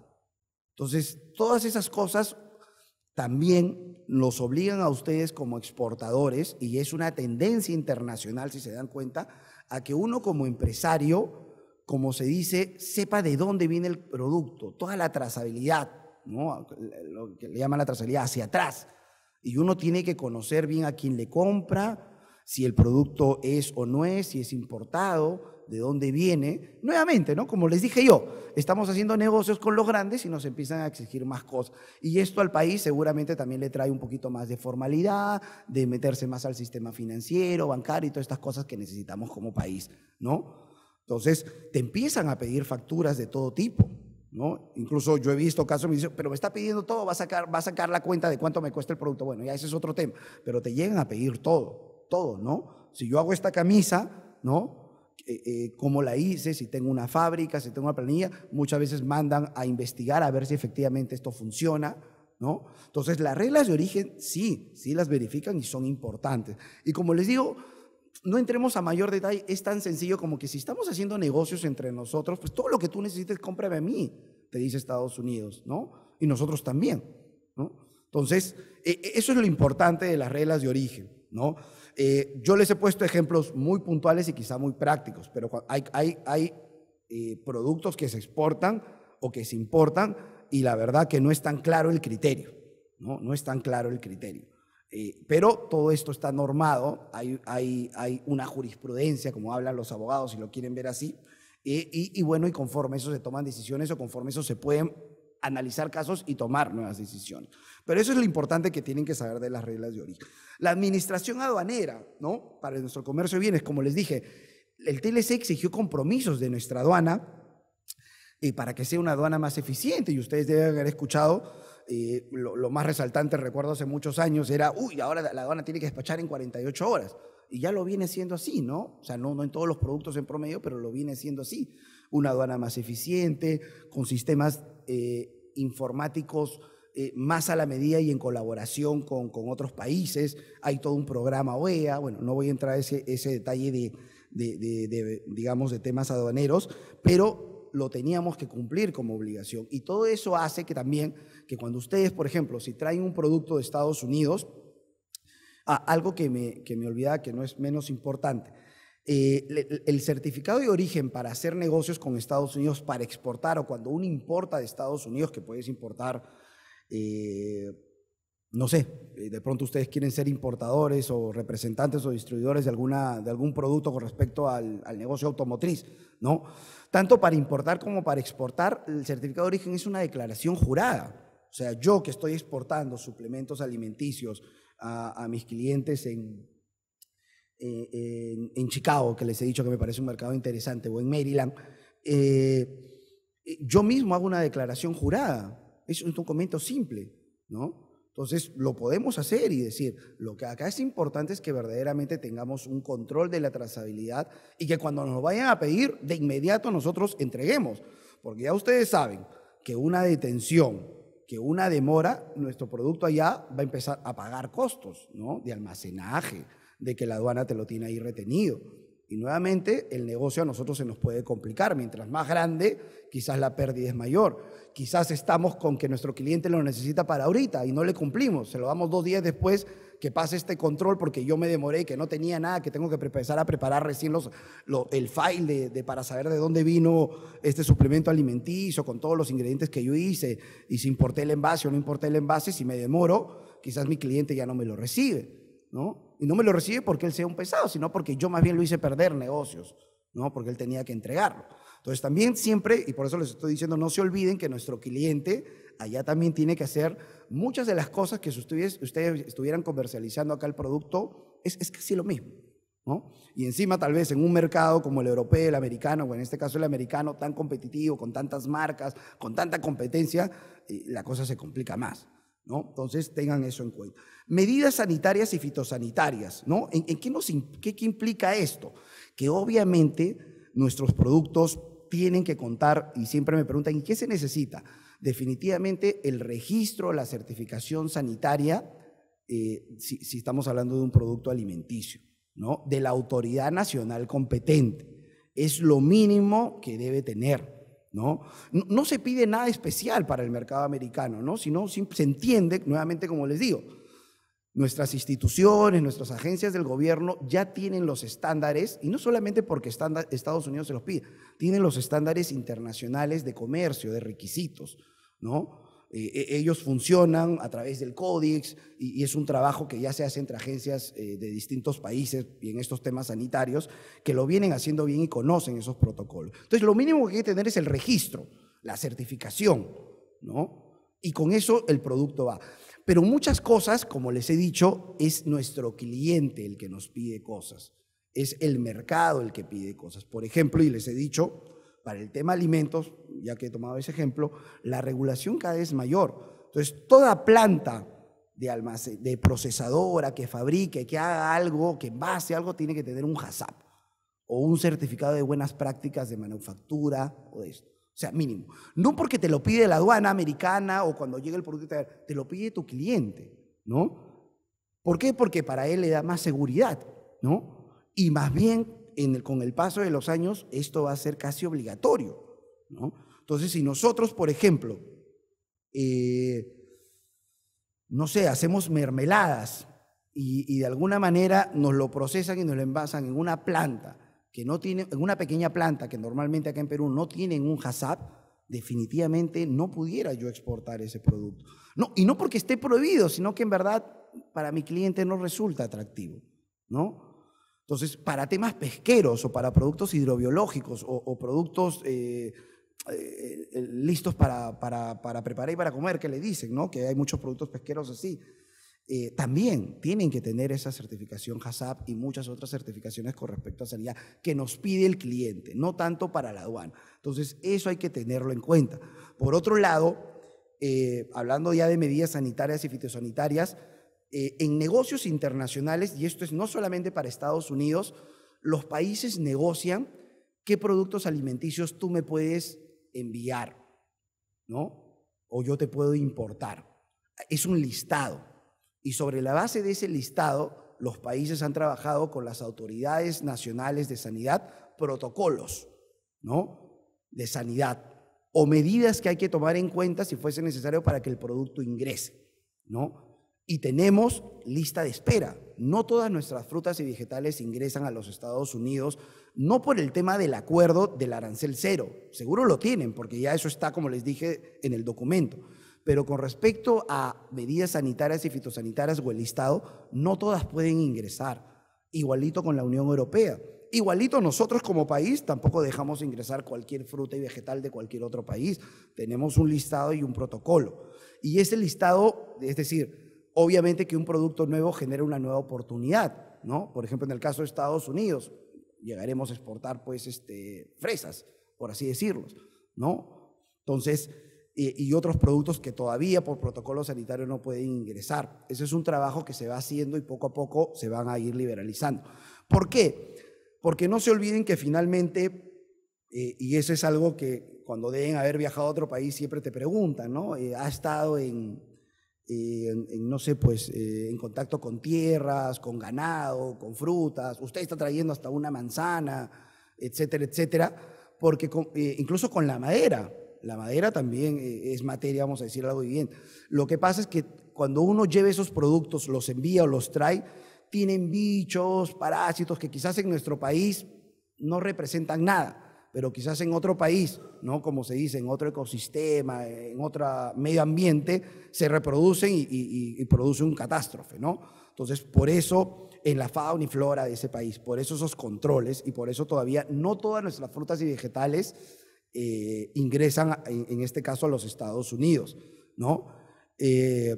Entonces, todas esas cosas también los obligan a ustedes como exportadores, y es una tendencia internacional, si se dan cuenta, a que uno como empresario, como se dice, sepa de dónde viene el producto, toda la trazabilidad, ¿no? lo que le llaman la trazabilidad hacia atrás. Y uno tiene que conocer bien a quién le compra, si el producto es o no es, si es importado, de dónde viene. Nuevamente, ¿no? Como les dije yo, estamos haciendo negocios con los grandes y nos empiezan a exigir más cosas. Y esto al país seguramente también le trae un poquito más de formalidad, de meterse más al sistema financiero, bancario y todas estas cosas que necesitamos como país, ¿no? Entonces, te empiezan a pedir facturas de todo tipo. ¿No? Incluso yo he visto casos, me dicen, pero me está pidiendo todo, va a, sacar, va a sacar la cuenta de cuánto me cuesta el producto. Bueno, ya ese es otro tema, pero te llegan a pedir todo, todo, ¿no? Si yo hago esta camisa, ¿no? Eh, eh, cómo la hice, si tengo una fábrica, si tengo una planilla. Muchas veces mandan a investigar a ver si efectivamente esto funciona. ¿No? Entonces, las reglas de origen sí, sí las verifican y son importantes. Y como les digo, no entremos a mayor detalle, es tan sencillo como que si estamos haciendo negocios entre nosotros, pues todo lo que tú necesites, cómprame a mí, te dice Estados Unidos, ¿no? Y nosotros también, ¿no? Entonces, eh, eso es lo importante de las reglas de origen, ¿no? Eh, yo les he puesto ejemplos muy puntuales y quizá muy prácticos, pero hay, hay, eh, productos que se exportan o que se importan y la verdad que no es tan claro el criterio, no, no es tan claro el criterio. Eh, pero todo esto está normado, hay, hay, hay, una jurisprudencia, como hablan los abogados, si lo quieren ver así, y bueno, y conforme eso se toman decisiones o conforme eso se pueden analizar casos y tomar nuevas decisiones. Pero eso es lo importante que tienen que saber de las reglas de origen. La administración aduanera, ¿no? Para nuestro comercio de bienes, como les dije, el TLC exigió compromisos de nuestra aduana eh, para que sea una aduana más eficiente y ustedes deben haber escuchado eh, lo, más resaltante, recuerdo hace muchos años, era, uy, ahora la aduana tiene que despachar en 48 horas. Y ya lo viene siendo así, ¿no? O sea, no en todos los productos en promedio, pero lo viene siendo así. Una aduana más eficiente, con sistemas eh, informáticos eh, más a la medida y en colaboración con, otros países. Hay todo un programa OEA, bueno, no voy a entrar a ese, ese detalle de, digamos, de temas aduaneros, pero lo teníamos que cumplir como obligación. Y todo eso hace que también, que cuando ustedes, por ejemplo, si traen un producto de Estados Unidos, algo que me, que me olvidaba que no es menos importante, eh, el certificado de origen para hacer negocios con Estados Unidos, para exportar o cuando uno importa de Estados Unidos, que puedes importar, eh, no sé, eh, de pronto ustedes quieren ser importadores o representantes o distribuidores de, alguna, de algún producto con respecto al, negocio automotriz, ¿no? Tanto para importar como para exportar, el certificado de origen es una declaración jurada. O sea, yo que estoy exportando suplementos alimenticios a mis clientes en eh, en, Chicago, que les he dicho que me parece un mercado interesante, o en Maryland, eh, eh, yo mismo hago una declaración jurada. Es un documento simple, ¿no? Entonces, lo podemos hacer y decir, lo que acá es importante es que verdaderamente tengamos un control de la trazabilidad y que cuando nos lo vayan a pedir, de inmediato nosotros entreguemos. Porque ya ustedes saben que una detención, que una demora, nuestro producto allá va a empezar a pagar costos, ¿no? De almacenaje, de que la aduana te lo tiene ahí retenido. Y nuevamente el negocio a nosotros se nos puede complicar. Mientras más grande, quizás la pérdida es mayor. Quizás estamos con que nuestro cliente lo necesita para ahorita y no le cumplimos. Se lo damos dos días después que pase este control porque yo me demoré, que no tenía nada, que tengo que empezar a preparar recién el file de, para saber de dónde vino este suplemento alimenticio con todos los ingredientes que yo hice y si importé el envase o no importé el envase. Si me demoro, quizás mi cliente ya no me lo recibe. ¿no? Y no me lo recibe porque él sea un pesado, sino porque yo más bien lo hice perder negocios, ¿no? Porque él tenía que entregarlo. Entonces también siempre, y por eso les estoy diciendo, no se olviden que nuestro cliente allá también tiene que hacer muchas de las cosas que ustedes, ustedes estuvieran comercializando acá el producto, es, es casi lo mismo. Y encima tal vez en un mercado como el europeo, el americano, o en este caso el americano, tan competitivo, con tantas marcas, con tanta competencia, eh, la cosa se complica más. Entonces tengan eso en cuenta. Medidas sanitarias y fitosanitarias, ¿En, qué, implica esto? Que obviamente nuestros productos tienen que contar, y siempre me preguntan, ¿y qué se necesita? Definitivamente el registro, la certificación sanitaria, eh, si, estamos hablando de un producto alimenticio, de la autoridad nacional competente. Es lo mínimo que debe tener. ¿no? No, se pide nada especial para el mercado americano, ¿no? Sino se entiende, nuevamente como les digo, nuestras instituciones, nuestras agencias del gobierno ya tienen los estándares, y no solamente porque Estados Unidos se los pide, tienen los estándares internacionales de comercio, de requisitos, ¿no? Eh, e, ellos funcionan a través del CODIX y, es un trabajo que ya se hace entre agencias eh, de distintos países y en estos temas sanitarios que lo vienen haciendo bien y conocen esos protocolos. Entonces, lo mínimo que hay que tener es el registro, la certificación, ¿no? Y con eso el producto va. Pero muchas cosas, como les he dicho, es nuestro cliente el que nos pide cosas. Es el mercado el que pide cosas. Por ejemplo, y les he dicho, para el tema alimentos, ya que he tomado ese ejemplo, la regulación cada vez es mayor. Entonces, toda planta de, de procesadora que fabrique, que haga algo, que envase algo, tiene que tener un HACCP o un certificado de buenas prácticas de manufactura o de esto. O sea, mínimo. No porque te lo pide la aduana americana o cuando llega el producto, te lo pide tu cliente, ¿no? ¿Por qué? Porque para él le da más seguridad, ¿no? Y más bien con el paso de los años esto va a ser casi obligatorio. ¿no? Entonces, si nosotros, por ejemplo, eh, no sé, hacemos mermeladas y, de alguna manera nos lo procesan y nos lo envasan en una planta que no tiene, en una pequeña planta que normalmente acá en Perú no tienen un HACCP, definitivamente no pudiera yo exportar ese producto. No, y no porque esté prohibido, sino que en verdad para mi cliente no resulta atractivo, ¿no? Entonces, para temas pesqueros o para productos hidrobiológicos o, productos eh, eh, eh, listos para, para, preparar y para comer, que le dicen, ¿no? Que hay muchos productos pesqueros así. también tienen que tener esa certificación HACCP y muchas otras certificaciones con respecto a salida que nos pide el cliente, no tanto para la aduana. Entonces, eso hay que tenerlo en cuenta. Por otro lado, hablando ya de medidas sanitarias y fitosanitarias, eh, en negocios internacionales, y esto es no solamente para Estados Unidos, los países negocian qué productos alimenticios tú me puedes enviar, ¿no? O yo te puedo importar. Es un listado. Y sobre la base de ese listado, los países han trabajado con las autoridades nacionales de sanidad protocolos, ¿no? De sanidad o medidas que hay que tomar en cuenta si fuese necesario para que el producto ingrese, ¿no? Y tenemos lista de espera. No todas nuestras frutas y vegetales ingresan a los Estados Unidos, no por el tema del acuerdo del arancel cero. Seguro lo tienen, porque ya eso está, como les dije, en el documento. Pero con respecto a medidas sanitarias y fitosanitarias o el listado, no todas pueden ingresar. Igualito con la Unión Europea. Igualito nosotros como país tampoco dejamos ingresar cualquier fruta y vegetal de cualquier otro país. Tenemos un listado y un protocolo. Y ese listado, es decir, obviamente que un producto nuevo genera una nueva oportunidad, ¿no? Por ejemplo, en el caso de Estados Unidos, llegaremos a exportar, pues, este, fresas, por así decirlo, ¿no? Entonces, y, otros productos que todavía por protocolo sanitario no pueden ingresar. Ese es un trabajo que se va haciendo y poco a poco se van a ir liberalizando. ¿Por qué? Porque no se olviden que finalmente eh, y eso es algo que cuando deben haber viajado a otro país siempre te preguntan, ¿no? Eh, ¿Ha estado en, eh, no sé, pues eh, en contacto con tierras, con ganado, con frutas, usted está trayendo hasta una manzana, etcétera, etcétera, porque eh, incluso con la madera, la madera también es materia, vamos a decir algo bien. Lo que pasa es que cuando uno lleva esos productos, los envía o los trae, tienen bichos, parásitos que quizás en nuestro país no representan nada pero quizás en otro país, ¿no? como se dice, en otro ecosistema, en otro medio ambiente, se reproducen y, produce un catástrofe. ¿no? Entonces, por eso en la fauna y flora de ese país, por eso esos controles y por eso todavía no todas nuestras frutas y vegetales eh, ingresan, en, este caso, a los Estados Unidos. ¿no? Eh,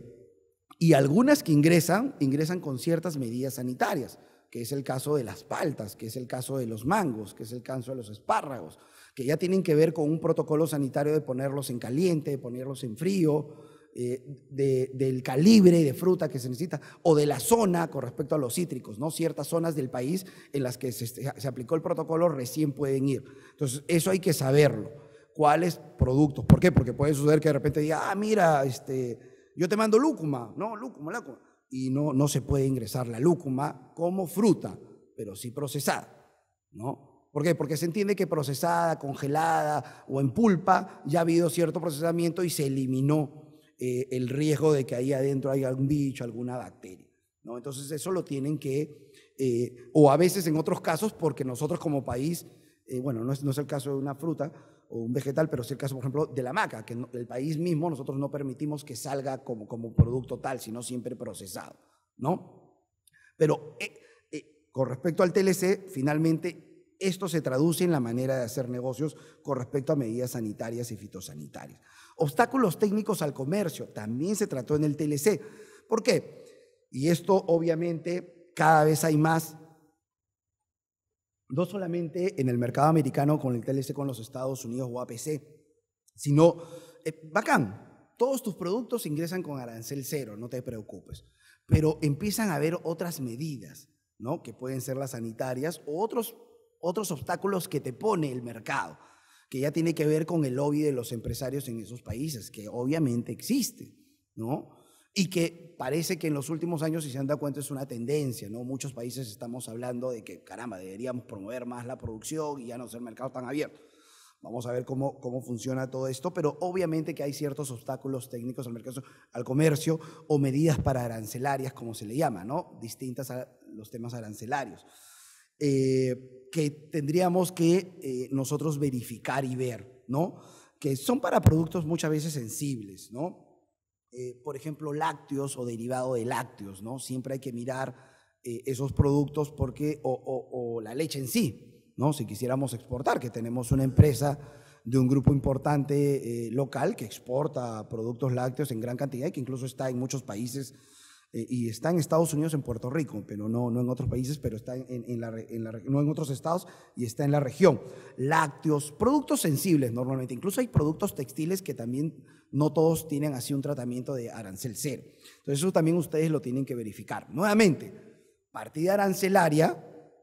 y algunas que ingresan, ingresan con ciertas medidas sanitarias que es el caso de las paltas, que es el caso de los mangos, que es el caso de los espárragos, que ya tienen que ver con un protocolo sanitario de ponerlos en caliente, de ponerlos en frío, eh, del calibre de fruta que se necesita o de la zona con respecto a los cítricos, ¿no? Ciertas zonas del país en las que se, aplicó el protocolo recién pueden ir. Entonces, eso hay que saberlo. ¿Cuáles productos? ¿Por qué? Porque puede suceder que de repente diga, ah, mira, este, yo te mando lúcuma, ¿no? Lúcuma, lúcuma y no, se puede ingresar la lúcuma como fruta, pero sí procesada, ¿no? ¿Por qué? Porque se entiende que procesada, congelada o en pulpa ya ha habido cierto procesamiento y se eliminó eh, el riesgo de que ahí adentro haya algún bicho, alguna bacteria. ¿no? Entonces eso lo tienen que, eh, o a veces en otros casos, porque nosotros como país, eh, bueno, no es el caso de una fruta, o un vegetal, pero es el caso, por ejemplo, de la maca, que el país mismo nosotros no permitimos que salga como, como producto tal, sino siempre procesado, ¿no? Pero eh, eh, con respecto al TLC, finalmente esto se traduce en la manera de hacer negocios con respecto a medidas sanitarias y fitosanitarias. Obstáculos técnicos al comercio, también se trató en el TLC. ¿Por qué? Y esto obviamente cada vez hay más no solamente en el mercado americano con el TLC con los Estados Unidos o APC, sino, eh, bacán, todos tus productos ingresan con arancel cero, no te preocupes, pero empiezan a haber otras medidas, ¿no? Que pueden ser las sanitarias o otros, otros obstáculos que te pone el mercado, que ya tiene que ver con el lobby de los empresarios en esos países, que obviamente existe, ¿no? y que parece que en los últimos años, si se han dado cuenta, es una tendencia, ¿no? Muchos países estamos hablando de que, caramba, deberíamos promover más la producción y ya no ser mercados tan abiertos. Vamos a ver cómo, cómo funciona todo esto, pero obviamente que hay ciertos obstáculos técnicos al mercado, al comercio o medidas para arancelarias, como se le llama, ¿no? Distintas a los temas arancelarios, eh, que tendríamos que eh, nosotros verificar y ver, ¿no? Que son para productos muchas veces sensibles, ¿no? Eh, por ejemplo, lácteos o derivado de lácteos, ¿no? Siempre hay que mirar eh, esos productos porque, o, la leche en sí, ¿no? Si quisiéramos exportar, que tenemos una empresa de un grupo importante eh, local que exporta productos lácteos en gran cantidad y que incluso está en muchos países y está en Estados Unidos, en Puerto Rico, pero no, no en otros países, pero está en, la, en la, no en otros estados y está en la región. Lácteos, productos sensibles normalmente, incluso hay productos textiles que también no todos tienen así un tratamiento de arancel cero. Entonces eso también ustedes lo tienen que verificar. Nuevamente, partida arancelaria,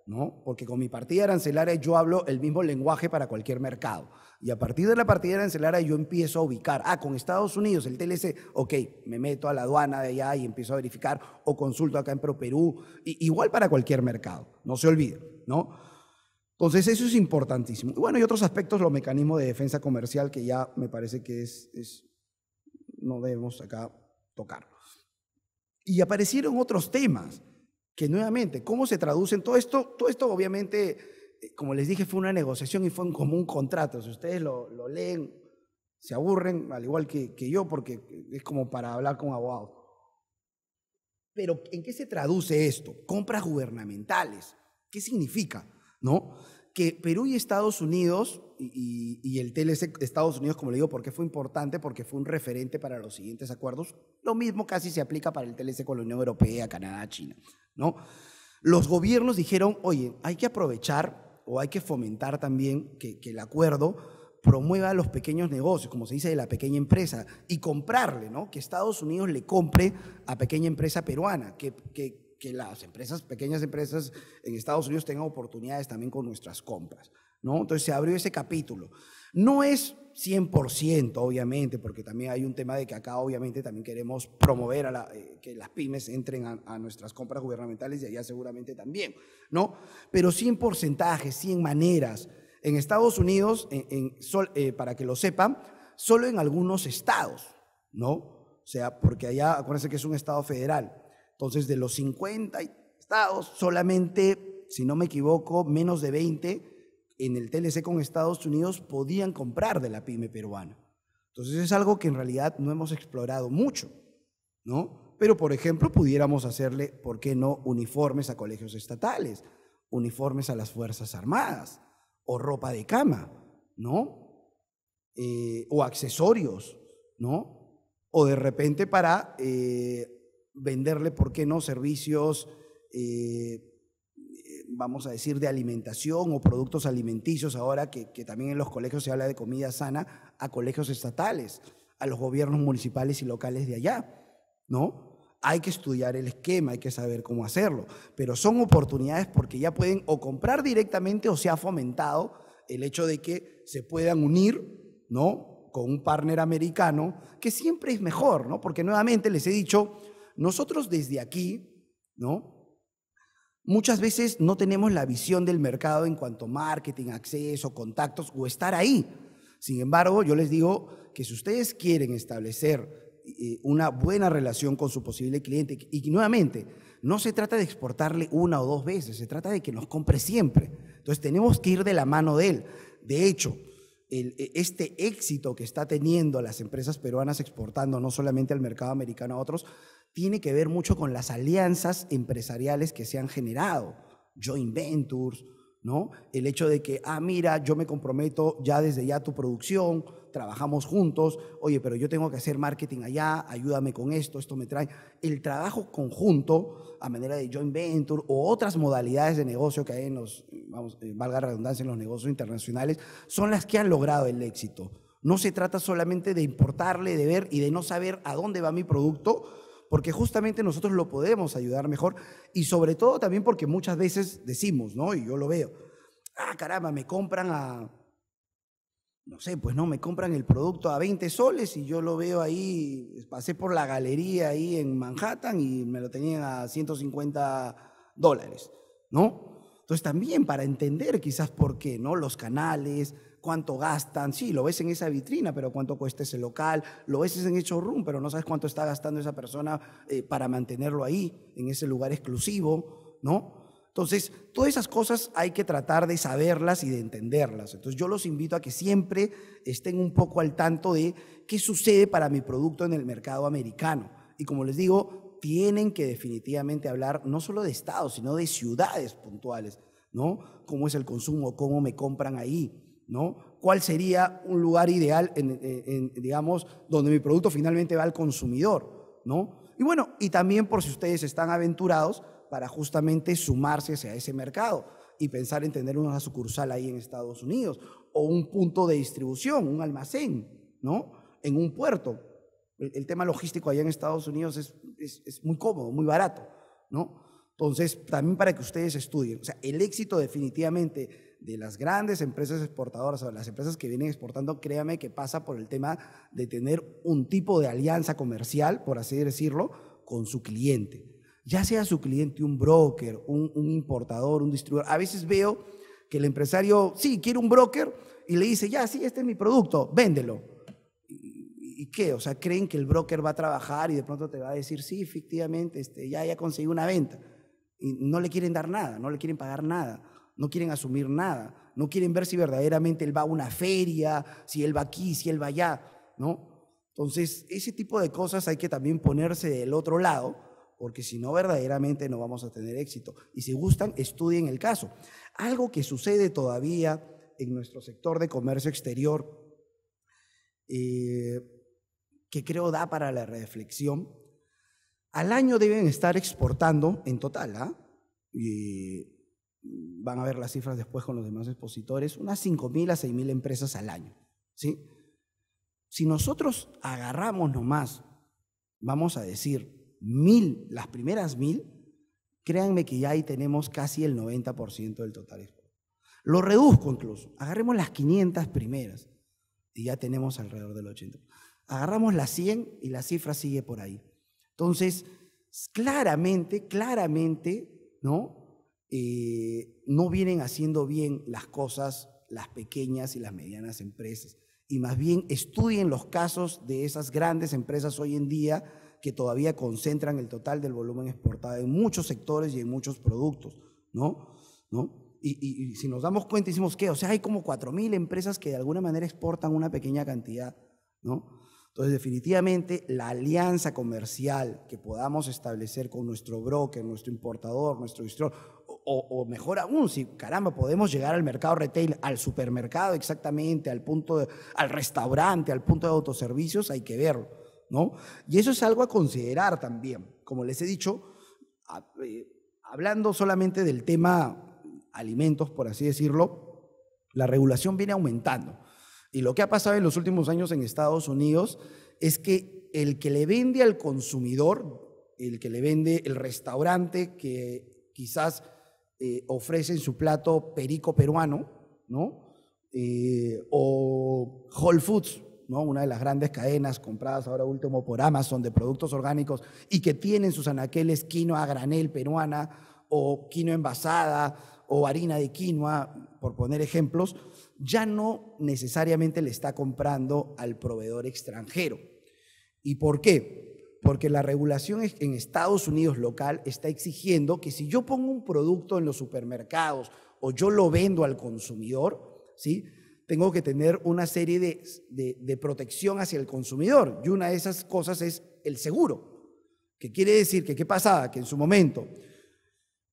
¿no? Porque con mi partida arancelaria yo hablo el mismo lenguaje para cualquier mercado. Y a partir de la partida arancelaria yo empiezo a ubicar, ah, con Estados Unidos el TLC, ok, me meto a la aduana de allá y empiezo a verificar o consulto acá en Perú. igual para cualquier mercado, no se olvide, ¿no? Entonces eso es importantísimo. Y bueno, y otros aspectos, los mecanismos de defensa comercial que ya me parece que es no debemos acá tocarlos. Y aparecieron otros temas que nuevamente, ¿cómo se traducen? Todo esto, todo esto obviamente, eh, como les dije, fue una negociación y fue como un contrato. Si ustedes lo, lo leen, se aburren, al igual que, yo, porque es como para hablar con abogados. Pero ¿en qué se traduce esto? Compras gubernamentales. ¿Qué significa? ¿No? Que Perú y Estados Unidos y, el TLC Estados Unidos, como le digo, porque fue importante? Porque fue un referente para los siguientes acuerdos. Lo mismo casi se aplica para el TLC con la Unión Europea, Canadá, China, ¿no? Los gobiernos dijeron, oye, hay que aprovechar o hay que fomentar también que, el acuerdo promueva los pequeños negocios, como se dice, de la pequeña empresa, y comprarle, ¿no? Que Estados Unidos le compre a pequeña empresa peruana, que, que las empresas, pequeñas empresas en Estados Unidos tengan oportunidades también con nuestras compras. Entonces se abrió ese capítulo. No es 100%, obviamente, porque también hay un tema de que acá obviamente también queremos promover a eh, que las pymes entren a, nuestras compras gubernamentales y allá seguramente también, ¿no? Pero 100 porcentajes, 100 maneras. En Estados Unidos, eh, para que lo sepan, solo en algunos estados, ¿no? O sea, porque allá, acuérdense que es un estado federal. Entonces, de los 50 estados, solamente, si no me equivoco, menos de 20 en el TLC con Estados Unidos podían comprar de la pyme peruana. Entonces es algo que en realidad no hemos explorado mucho, ¿no? Pero por ejemplo pudiéramos hacerle, ¿por qué no uniformes a colegios estatales, uniformes a las Fuerzas Armadas o ropa de cama, ¿no? Eh, o accesorios, ¿no? O de repente para eh, venderle, ¿por qué no?, servicios eh, vamos a decir, de alimentación o productos alimenticios, ahora que, también en los colegios se habla de comida sana, a colegios estatales, a los gobiernos municipales y locales de allá, ¿no? Hay que estudiar el esquema, hay que saber cómo hacerlo, pero son oportunidades porque ya pueden o comprar directamente o se ha fomentado el hecho de que se puedan unir, ¿no? Con un partner americano, que siempre es mejor, ¿no? Porque nuevamente les he dicho, nosotros desde aquí, ¿no? Muchas veces no tenemos la visión del mercado en cuanto a marketing, acceso, contactos o estar ahí. Sin embargo, yo les digo que si ustedes quieren establecer eh, eh, una buena relación con su posible cliente, y nuevamente, no se trata de exportarle una o dos veces, se trata de que nos compre siempre. Entonces tenemos que ir de la mano de él. De hecho, el, eh, este éxito que está teniendo las empresas peruanas exportando no solamente al mercado americano a otros, tiene que ver mucho con las alianzas empresariales que se han generado, joint ventures, ¿no? El hecho de que, ah, mira, yo me comprometo ya desde ya tu producción, trabajamos juntos, oye, pero yo tengo que hacer marketing allá, ayúdame con esto, esto me trae. El trabajo conjunto a manera de joint venture o otras modalidades de negocio que hay en los, vamos, eh, valga redundancia, en los negocios internacionales, son las que han logrado el éxito. No se trata solamente de importarle, de ver y de no saber a dónde va mi producto, porque justamente nosotros lo podemos ayudar mejor y sobre todo también porque muchas veces decimos, ¿no? Y yo lo veo, ah, caramba, me compran a, no sé, pues no, me compran el producto a 20 soles y yo lo veo ahí, pasé por la galería ahí en Manhattan y me lo tenían a 150 dólares, ¿no? Entonces también para entender quizás por qué, ¿no? Los canales, cuánto gastan. Sí, lo ves en esa vitrina, pero cuánto cuesta ese local. Lo ves en ese showroom, pero no sabes cuánto está gastando esa persona eh, para mantenerlo ahí, en ese lugar exclusivo, ¿no? Entonces, todas esas cosas hay que tratar de saberlas y de entenderlas. Entonces, yo los invito a que siempre estén un poco al tanto de qué sucede para mi producto en el mercado americano. Y como les digo, tienen que definitivamente hablar no solo de estados, sino de ciudades puntuales, ¿no? Cómo es el consumo, cómo me compran ahí, ¿Cuál sería un lugar ideal, en, digamos, donde mi producto finalmente va al consumidor, ¿no? Y bueno, y también por si ustedes están aventurados para justamente sumarse a ese mercado y pensar en tener una sucursal ahí en Estados Unidos o un punto de distribución, un almacén, ¿no? En un puerto. El, tema logístico allá en Estados Unidos es, muy cómodo, muy barato, ¿no? Entonces, también para que ustedes estudien. O sea, el éxito definitivamente de las grandes empresas exportadoras o de las empresas que vienen exportando, créame que pasa por el tema de tener un tipo de alianza comercial, por así decirlo, con su cliente. Ya sea su cliente un broker, un, importador, un distribuidor. A veces veo que el empresario, sí, quiere un broker y le dice, ya, sí, este es mi producto, véndelo. ¿Y qué? O sea, creen que el broker va a trabajar y de pronto te va a decir, sí, efectivamente, este, ya, ya conseguido una venta. Y no le quieren dar nada, no le quieren pagar nada no quieren asumir nada, no quieren ver si verdaderamente él va a una feria, si él va aquí, si él va allá, ¿no? Entonces, ese tipo de cosas hay que también ponerse del otro lado, porque si no, verdaderamente no vamos a tener éxito. Y si gustan, estudien el caso. Algo que sucede todavía en nuestro sector de comercio exterior, eh, que creo da para la reflexión, al año deben estar exportando en total, ¿ah? Eh, van a ver las cifras después con los demás expositores, unas 5.000 a 6.000 empresas al año. ¿sí? Si nosotros agarramos nomás, vamos a decir, mil, las primeras mil, créanme que ya ahí tenemos casi el 90% del total Lo reduzco incluso, agarremos las 500 primeras y ya tenemos alrededor del 80%. Agarramos las 100 y la cifra sigue por ahí. Entonces, claramente, claramente, ¿no? Eh, no vienen haciendo bien las cosas las pequeñas y las medianas empresas. Y más bien estudien los casos de esas grandes empresas hoy en día que todavía concentran el total del volumen exportado en muchos sectores y en muchos productos, ¿no? ¿No? Y, si nos damos cuenta, decimos, ¿qué? O sea, hay como 4.000 empresas que de alguna manera exportan una pequeña cantidad, ¿no? Entonces, definitivamente, la alianza comercial que podamos establecer con nuestro broker, nuestro importador, nuestro distribuidor o, mejor aún, si caramba, podemos llegar al mercado retail, al supermercado exactamente, al punto, al restaurante, al punto de autoservicios, hay que verlo, ¿no? Y eso es algo a considerar también. Como les he dicho, eh, hablando solamente del tema alimentos, por así decirlo, la regulación viene aumentando. Y lo que ha pasado en los últimos años en Estados Unidos es que el que le vende al consumidor, el que le vende el restaurante que quizás eh, ofrecen su plato perico peruano, ¿no? Eh, o Whole Foods, ¿no? Una de las grandes cadenas compradas ahora último por Amazon de productos orgánicos y que tienen sus anaqueles quinoa a granel peruana o quinoa envasada o harina de quinoa, por poner ejemplos, ya no necesariamente le está comprando al proveedor extranjero. ¿Y por qué? porque la regulación en Estados Unidos local está exigiendo que si yo pongo un producto en los supermercados o yo lo vendo al consumidor, ¿sí? tengo que tener una serie de, protección hacia el consumidor. Y una de esas cosas es el seguro, que quiere decir que qué pasaba, que en su momento,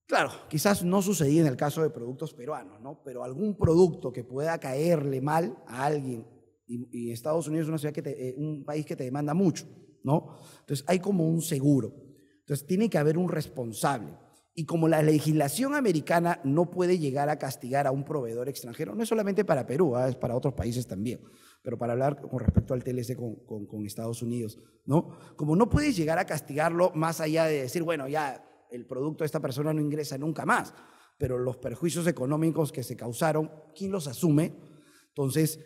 claro, quizás no sucedía en el caso de productos peruanos, ¿no? pero algún producto que pueda caerle mal a alguien, y, Estados Unidos es una ciudad que eh, un país que te demanda mucho, ¿no? Entonces hay como un seguro. Entonces tiene que haber un responsable. Y como la legislación americana no puede llegar a castigar a un proveedor extranjero, no es solamente para Perú, ah, es para otros países también, pero para hablar con respecto al TLC con, Estados Unidos, ¿no? Como no puedes llegar a castigarlo más allá de decir, bueno, ya el producto de esta persona no ingresa nunca más, pero los perjuicios económicos que se causaron, ¿quién los asume? Entonces,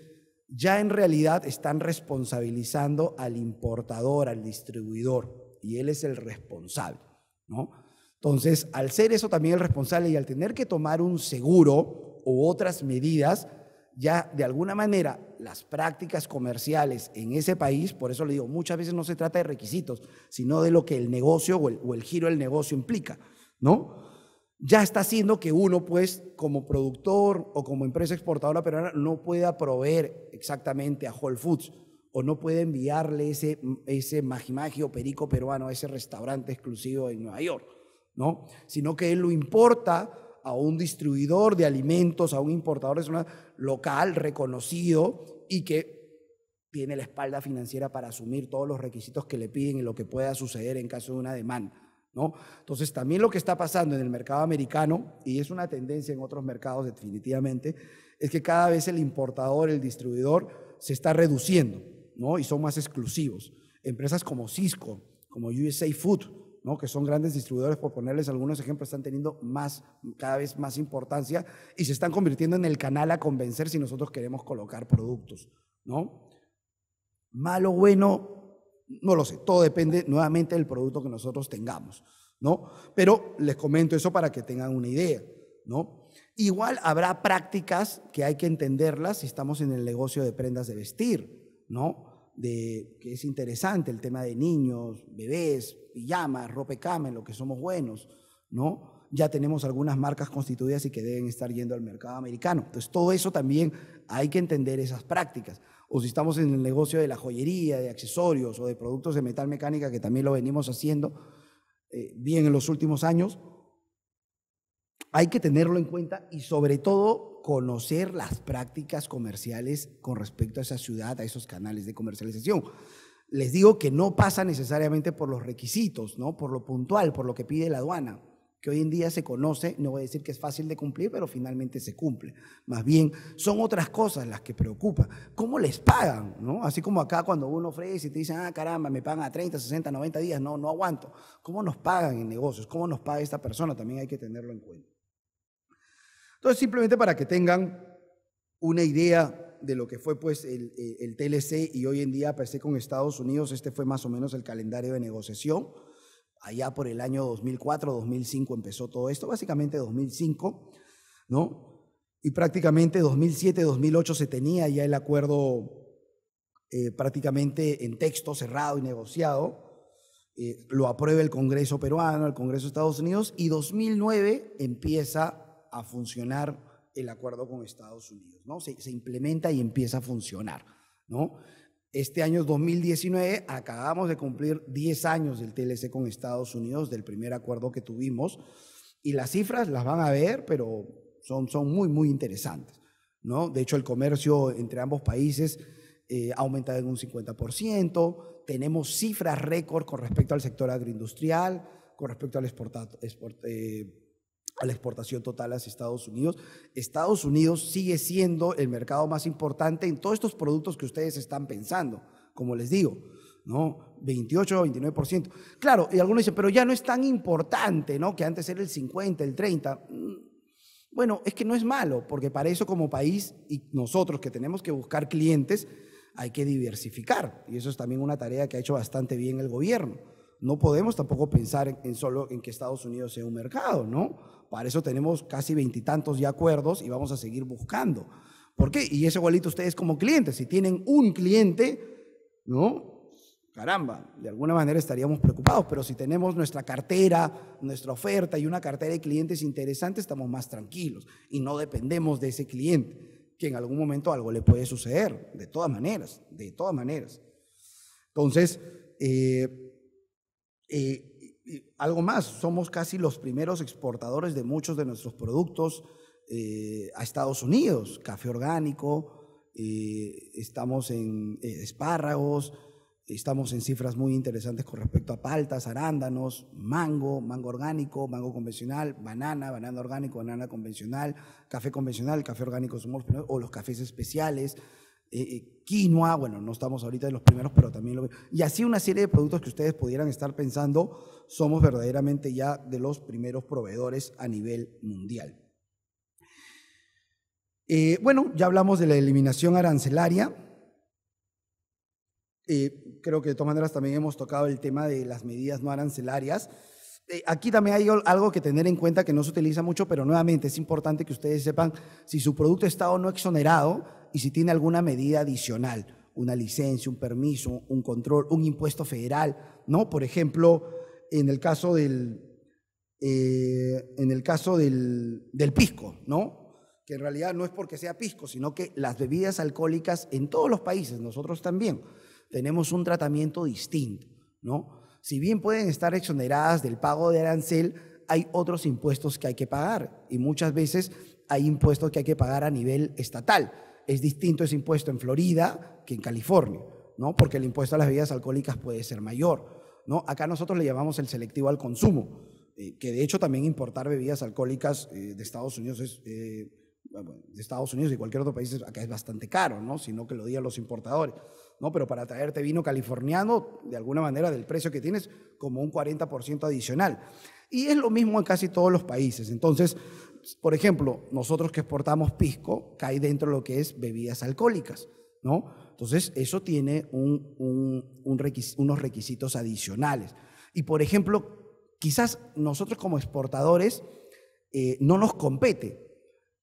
ya en realidad están responsabilizando al importador, al distribuidor, y él es el responsable, ¿no? Entonces, al ser eso también el responsable y al tener que tomar un seguro u otras medidas, ya de alguna manera las prácticas comerciales en ese país, por eso le digo, muchas veces no se trata de requisitos, sino de lo que el negocio o el, o el giro del negocio implica, ¿no? ya está haciendo que uno, pues, como productor o como empresa exportadora peruana, no pueda proveer exactamente a Whole Foods o no puede enviarle ese, ese magimagio perico peruano a ese restaurante exclusivo en Nueva York, ¿no? Sino que él lo importa a un distribuidor de alimentos, a un importador es zona local reconocido y que tiene la espalda financiera para asumir todos los requisitos que le piden y lo que pueda suceder en caso de una demanda. Entonces, también lo que está pasando en el mercado americano, y es una tendencia en otros mercados definitivamente, es que cada vez el importador, el distribuidor, se está reduciendo, ¿no? Y son más exclusivos. Empresas como Cisco, como USA Food, ¿no? que son grandes distribuidores, por ponerles algunos ejemplos, están teniendo más, cada vez más importancia y se están convirtiendo en el canal a convencer si nosotros queremos colocar productos. ¿no? Malo, bueno, no lo sé, todo depende nuevamente del producto que nosotros tengamos, ¿no? Pero les comento eso para que tengan una idea, ¿no? Igual habrá prácticas que hay que entenderlas si estamos en el negocio de prendas de vestir, ¿no? De, que es interesante el tema de niños, bebés, pijamas, ropa en lo que somos buenos, ¿no? Ya tenemos algunas marcas constituidas y que deben estar yendo al mercado americano. Entonces, todo eso también hay que entender esas prácticas o si estamos en el negocio de la joyería, de accesorios o de productos de metal mecánica, que también lo venimos haciendo eh, bien en los últimos años, hay que tenerlo en cuenta y sobre todo conocer las prácticas comerciales con respecto a esa ciudad, a esos canales de comercialización. Les digo que no pasa necesariamente por los requisitos, ¿no? por lo puntual, por lo que pide la aduana que hoy en día se conoce, no voy a decir que es fácil de cumplir, pero finalmente se cumple. Más bien, son otras cosas las que preocupan. ¿Cómo les pagan? ¿No? Así como acá cuando uno ofrece y te dicen, ah, caramba, me pagan a 30, 60, 90 días, no, no aguanto. ¿Cómo nos pagan en negocios? ¿Cómo nos paga esta persona? También hay que tenerlo en cuenta. Entonces, simplemente para que tengan una idea de lo que fue pues el, TLC y hoy en día, parece pues, con Estados Unidos, este fue más o menos el calendario de negociación allá por el año 2004, 2005 empezó todo esto, básicamente 2005, ¿no? Y prácticamente 2007, 2008 se tenía ya el acuerdo eh, prácticamente en texto cerrado y negociado. Eh, lo aprueba el Congreso peruano, el Congreso de Estados Unidos, y 2009 empieza a funcionar el acuerdo con Estados Unidos, ¿no? se implementa y empieza a funcionar, ¿no? Este año 2019 acabamos de cumplir 10 años del TLC con Estados Unidos, del primer acuerdo que tuvimos, y las cifras las van a ver, pero son, son muy, muy interesantes. ¿no? De hecho, el comercio entre ambos países eh, ha aumentado en un 50%, tenemos cifras récord con respecto al sector agroindustrial, con respecto al exportador. Eh, a la exportación total hacia Estados Unidos. Estados Unidos sigue siendo el mercado más importante en todos estos productos que ustedes están pensando, como les digo, ¿no? 28 o 29%. Claro, y algunos dicen, pero ya no es tan importante, ¿no? Que antes era el 50, el 30. Mm, bueno, es que no es malo, porque para eso como país y nosotros que tenemos que buscar clientes, hay que diversificar. Y eso es también una tarea que ha hecho bastante bien el gobierno. No podemos tampoco pensar en, solo en que Estados Unidos sea un mercado, ¿no? Para eso tenemos casi veintitantos ya acuerdos y vamos a seguir buscando. ¿Por qué? Y es igualito ustedes como clientes. Si tienen un cliente, ¿no? Caramba, de alguna manera estaríamos preocupados, pero si tenemos nuestra cartera, nuestra oferta y una cartera de clientes interesantes, estamos más tranquilos y no dependemos de ese cliente, que en algún momento algo le puede suceder, de todas maneras, de todas maneras. Entonces, eh, eh, algo más, somos casi los primeros exportadores de muchos de nuestros productos eh, a Estados Unidos, café orgánico, eh, estamos en eh, espárragos, estamos en cifras muy interesantes con respecto a paltas, arándanos, mango, mango orgánico, mango convencional, banana, banana orgánico, banana convencional, café convencional, café orgánico somos o los cafés especiales quinoa, bueno, no estamos ahorita de los primeros, pero también lo... Y así una serie de productos que ustedes pudieran estar pensando, somos verdaderamente ya de los primeros proveedores a nivel mundial. Eh, bueno, ya hablamos de la eliminación arancelaria. Eh, creo que de todas maneras también hemos tocado el tema de las medidas no arancelarias. Eh, aquí también hay algo que tener en cuenta que no se utiliza mucho, pero nuevamente es importante que ustedes sepan si su producto está o no exonerado y si tiene alguna medida adicional, una licencia, un permiso, un control, un impuesto federal, ¿no? Por ejemplo, en el caso del, eh, en el caso del, pisco, ¿no? que en realidad no es porque sea pisco, sino que las bebidas alcohólicas en todos los países, nosotros también, tenemos un tratamiento distinto, ¿no? Si bien pueden estar exoneradas del pago de arancel, hay otros impuestos que hay que pagar y muchas veces hay impuestos que hay que pagar a nivel estatal es distinto ese impuesto en Florida que en California, ¿no? Porque el impuesto a las bebidas alcohólicas puede ser mayor, ¿no? Acá nosotros le llamamos el selectivo al consumo, eh, que de hecho también importar bebidas alcohólicas eh, de Estados Unidos es... Eh, de Estados Unidos y cualquier otro país acá es bastante caro, ¿no? Sino que lo digan los importadores, ¿no? Pero para traerte vino californiano, de alguna manera, del precio que tienes, como un 40% adicional. Y es lo mismo en casi todos los países. Entonces, por ejemplo, nosotros que exportamos pisco, cae dentro de lo que es bebidas alcohólicas, ¿no? Entonces, eso tiene unos requisitos adicionales. Y, por ejemplo, quizás nosotros como exportadores eh, no nos compete,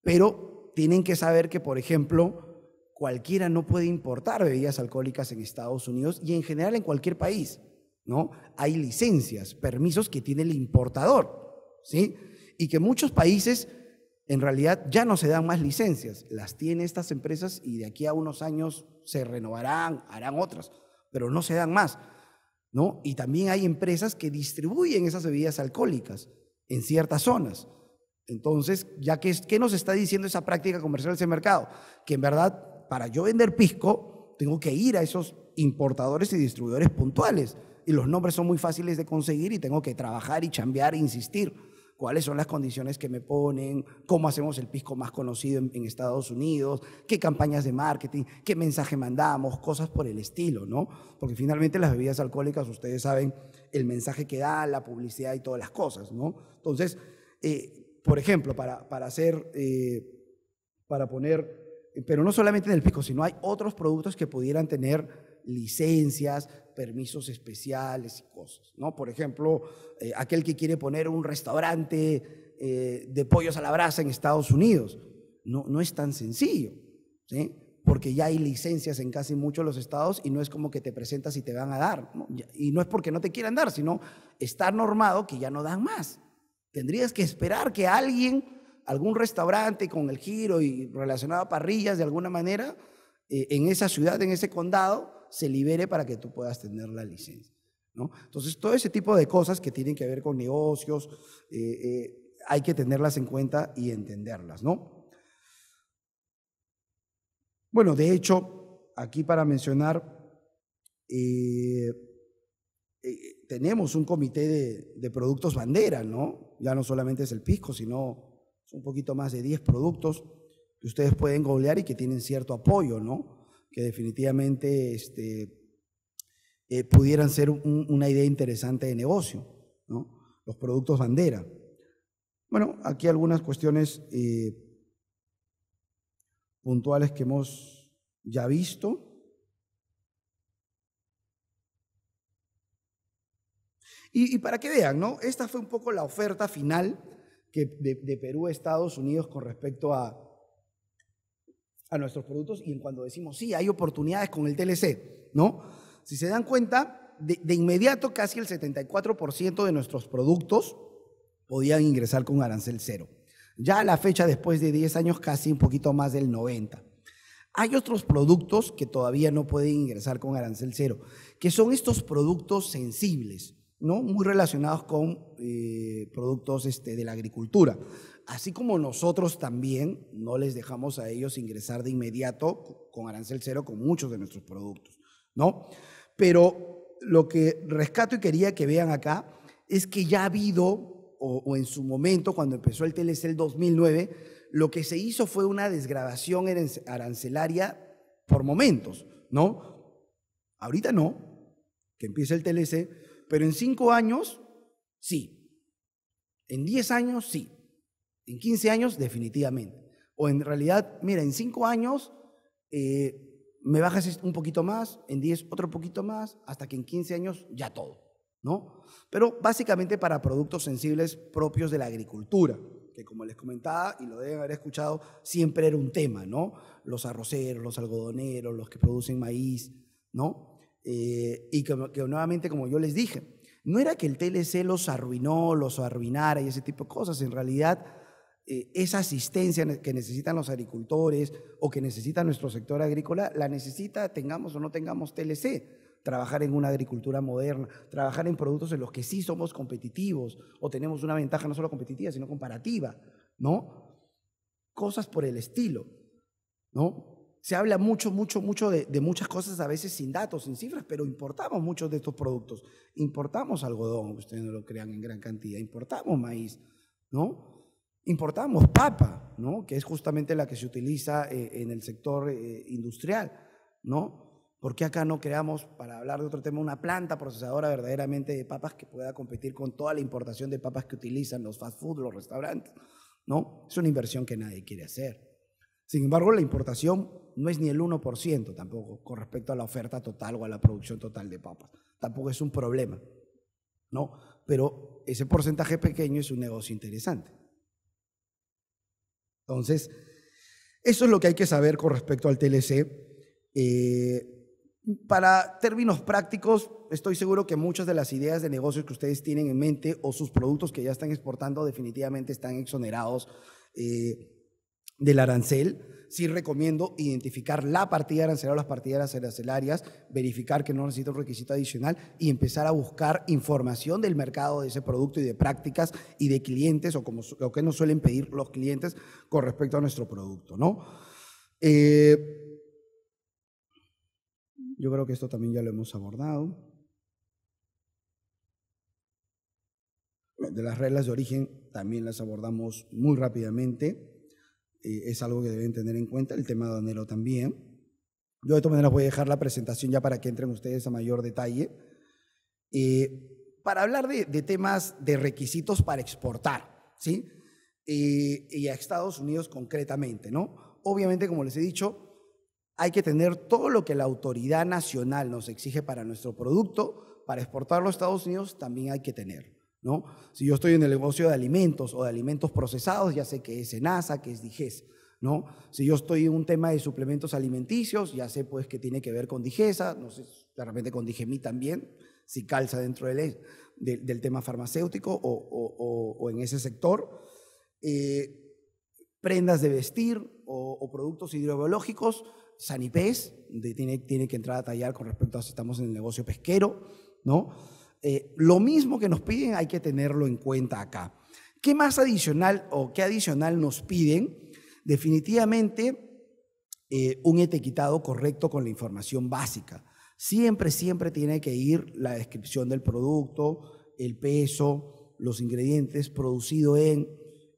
pero tienen que saber que, por ejemplo, cualquiera no puede importar bebidas alcohólicas en Estados Unidos y en general en cualquier país, ¿no? Hay licencias, permisos que tiene el importador, ¿sí? y que muchos países en realidad ya no se dan más licencias, las tienen estas empresas y de aquí a unos años se renovarán, harán otras, pero no se dan más. ¿no? Y también hay empresas que distribuyen esas bebidas alcohólicas en ciertas zonas. Entonces, ya que, ¿qué nos está diciendo esa práctica comercial ese mercado? Que en verdad, para yo vender pisco, tengo que ir a esos importadores y distribuidores puntuales. Y los nombres son muy fáciles de conseguir y tengo que trabajar y chambear e insistir cuáles son las condiciones que me ponen, cómo hacemos el pisco más conocido en, Estados Unidos, qué campañas de marketing, qué mensaje mandamos, cosas por el estilo, ¿no? Porque finalmente las bebidas alcohólicas, ustedes saben el mensaje que da, la publicidad y todas las cosas, ¿no? Entonces, eh, por ejemplo, para, para hacer, eh, para poner, eh, pero no solamente en el pisco, sino hay otros productos que pudieran tener licencias, permisos especiales y cosas, ¿no? Por ejemplo, eh, aquel que quiere poner un restaurante eh, de pollos a la brasa en Estados Unidos, no, no es tan sencillo, Porque ya hay licencias en casi muchos de los estados y no es como que te presentas y te van a dar, y no es porque no te quieran dar, sino está normado que ya no dan más. Tendrías que esperar que alguien, algún restaurante con el giro y relacionado a parrillas de alguna manera, eh, en esa ciudad, en ese condado, se libere para que tú puedas tener la licencia. ¿no? Entonces, todo ese tipo de cosas que tienen que ver con negocios, eh, eh, hay que tenerlas en cuenta y entenderlas, ¿no? Bueno, de hecho, aquí para mencionar, eh, tenemos un comité de, productos bandera, ¿no? Ya no solamente es el pisco, sino un poquito más de 10 productos que ustedes pueden golear y que tienen cierto apoyo, ¿no? que definitivamente este, eh, pudieran ser una idea interesante de negocio, los productos bandera. Bueno, aquí algunas cuestiones eh, puntuales que hemos ya visto. Y, para que vean, ¿no? Esta fue un poco la oferta final que de Perú a Estados Unidos con respecto a, a nuestros productos y en cuando decimos, sí, hay oportunidades con el TLC, ¿no? Si se dan cuenta, de, de inmediato casi el 74% de nuestros productos podían ingresar con arancel cero. Ya a la fecha, después de 10 años, casi un poquito más del 90%. Hay otros productos que todavía no pueden ingresar con arancel cero, que son estos productos sensibles. ¿no? muy relacionados con eh, productos este, de la agricultura. Así como nosotros también no les dejamos a ellos ingresar de inmediato con arancel cero con muchos de nuestros productos. ¿no? Pero lo que rescato y quería que vean acá es que ya ha habido, o, en su momento, cuando empezó el TLC 2009, lo que se hizo fue una desgradación arancelaria por momentos, ¿no? Ahorita no, que empiece el TLC, pero en cinco años, sí. En diez años, sí. En quince años, definitivamente. O en realidad, mira, en cinco años eh, me bajas un poquito más, en diez otro poquito más, hasta que en quince años ya todo, ¿no? Pero básicamente para productos sensibles propios de la agricultura que como les comentaba, y lo deben haber escuchado, siempre era un tema, ¿no? Los arroceros, los algodoneros, los que producen maíz, ¿no? Eh, y que, nuevamente, como yo les dije, no era que el TLC los arruinó, los arruinara y ese tipo de cosas. En realidad, eh, esa asistencia que necesitan los agricultores o que necesita nuestro sector agrícola, la necesita, tengamos o no tengamos TLC trabajar en una agricultura moderna, trabajar en productos en los que sí somos competitivos o tenemos una ventaja no solo competitiva, sino comparativa, ¿no? Cosas por el estilo, ¿no? se habla mucho, mucho, mucho de, muchas cosas, a veces sin datos, sin cifras, pero importamos muchos de estos productos. Importamos algodón, ustedes no lo crean en gran cantidad, importamos maíz, ¿no? Importamos papa, ¿no? Que es justamente la que se utiliza eh, en el sector eh, industrial, ¿no? ¿Por qué acá no creamos, para hablar de otro tema, una planta procesadora verdaderamente de papas que pueda competir con toda la importación de papas que utilizan los fast food, los restaurantes? ¿No? Es una inversión que nadie quiere hacer. Sin embargo, la importación no es ni el 1% tampoco con respecto a la oferta total o a la producción total de papas. Tampoco es un problema, ¿no? Pero ese porcentaje pequeño es un negocio interesante. Entonces, eso es lo que hay que saber con respecto al TLC. Eh, para términos prácticos, estoy seguro que muchas de las ideas de negocios que ustedes tienen en mente o sus productos que ya están exportando definitivamente están exonerados eh, del arancel, sí recomiendo identificar la partida arancelaria o las partidas arancelarias, verificar que no necesita un requisito adicional y empezar a buscar información del mercado de ese producto y de prácticas y de clientes o como lo que nos suelen pedir los clientes con respecto a nuestro producto, ¿no? Eh, yo creo que esto también ya lo hemos abordado. De las reglas de origen también las abordamos muy rápidamente. Eh, es algo que deben tener en cuenta, el tema de Danelo también. Yo de todas maneras voy a dejar la presentación ya para que entren ustedes a mayor detalle. Eh, para hablar de, temas de requisitos para exportar, ¿sí? Eh, y a Estados Unidos concretamente, ¿no? Obviamente, como les he dicho, hay que tener todo lo que la autoridad nacional nos exige para nuestro producto, para exportarlo a Estados Unidos también hay que tener. ¿no? Si yo estoy en el negocio de alimentos o de alimentos procesados, ya sé que es ENASA, que es DIGES, ¿no? Si yo estoy en un tema de suplementos alimenticios, ya sé pues que tiene que ver con DIGESA, no sé, de repente con digemí también, si calza dentro del, del, tema farmacéutico o, en ese sector. Eh, prendas de vestir o, productos hidrobiológicos, sanipés, tiene, tiene que entrar a tallar con respecto a si estamos en el negocio pesquero, ¿no? Eh, lo mismo que nos piden hay que tenerlo en cuenta acá. ¿Qué más adicional o qué adicional nos piden? Definitivamente eh, un etiquetado correcto con la información básica. Siempre, siempre tiene que ir la descripción del producto, el peso, los ingredientes, producido en,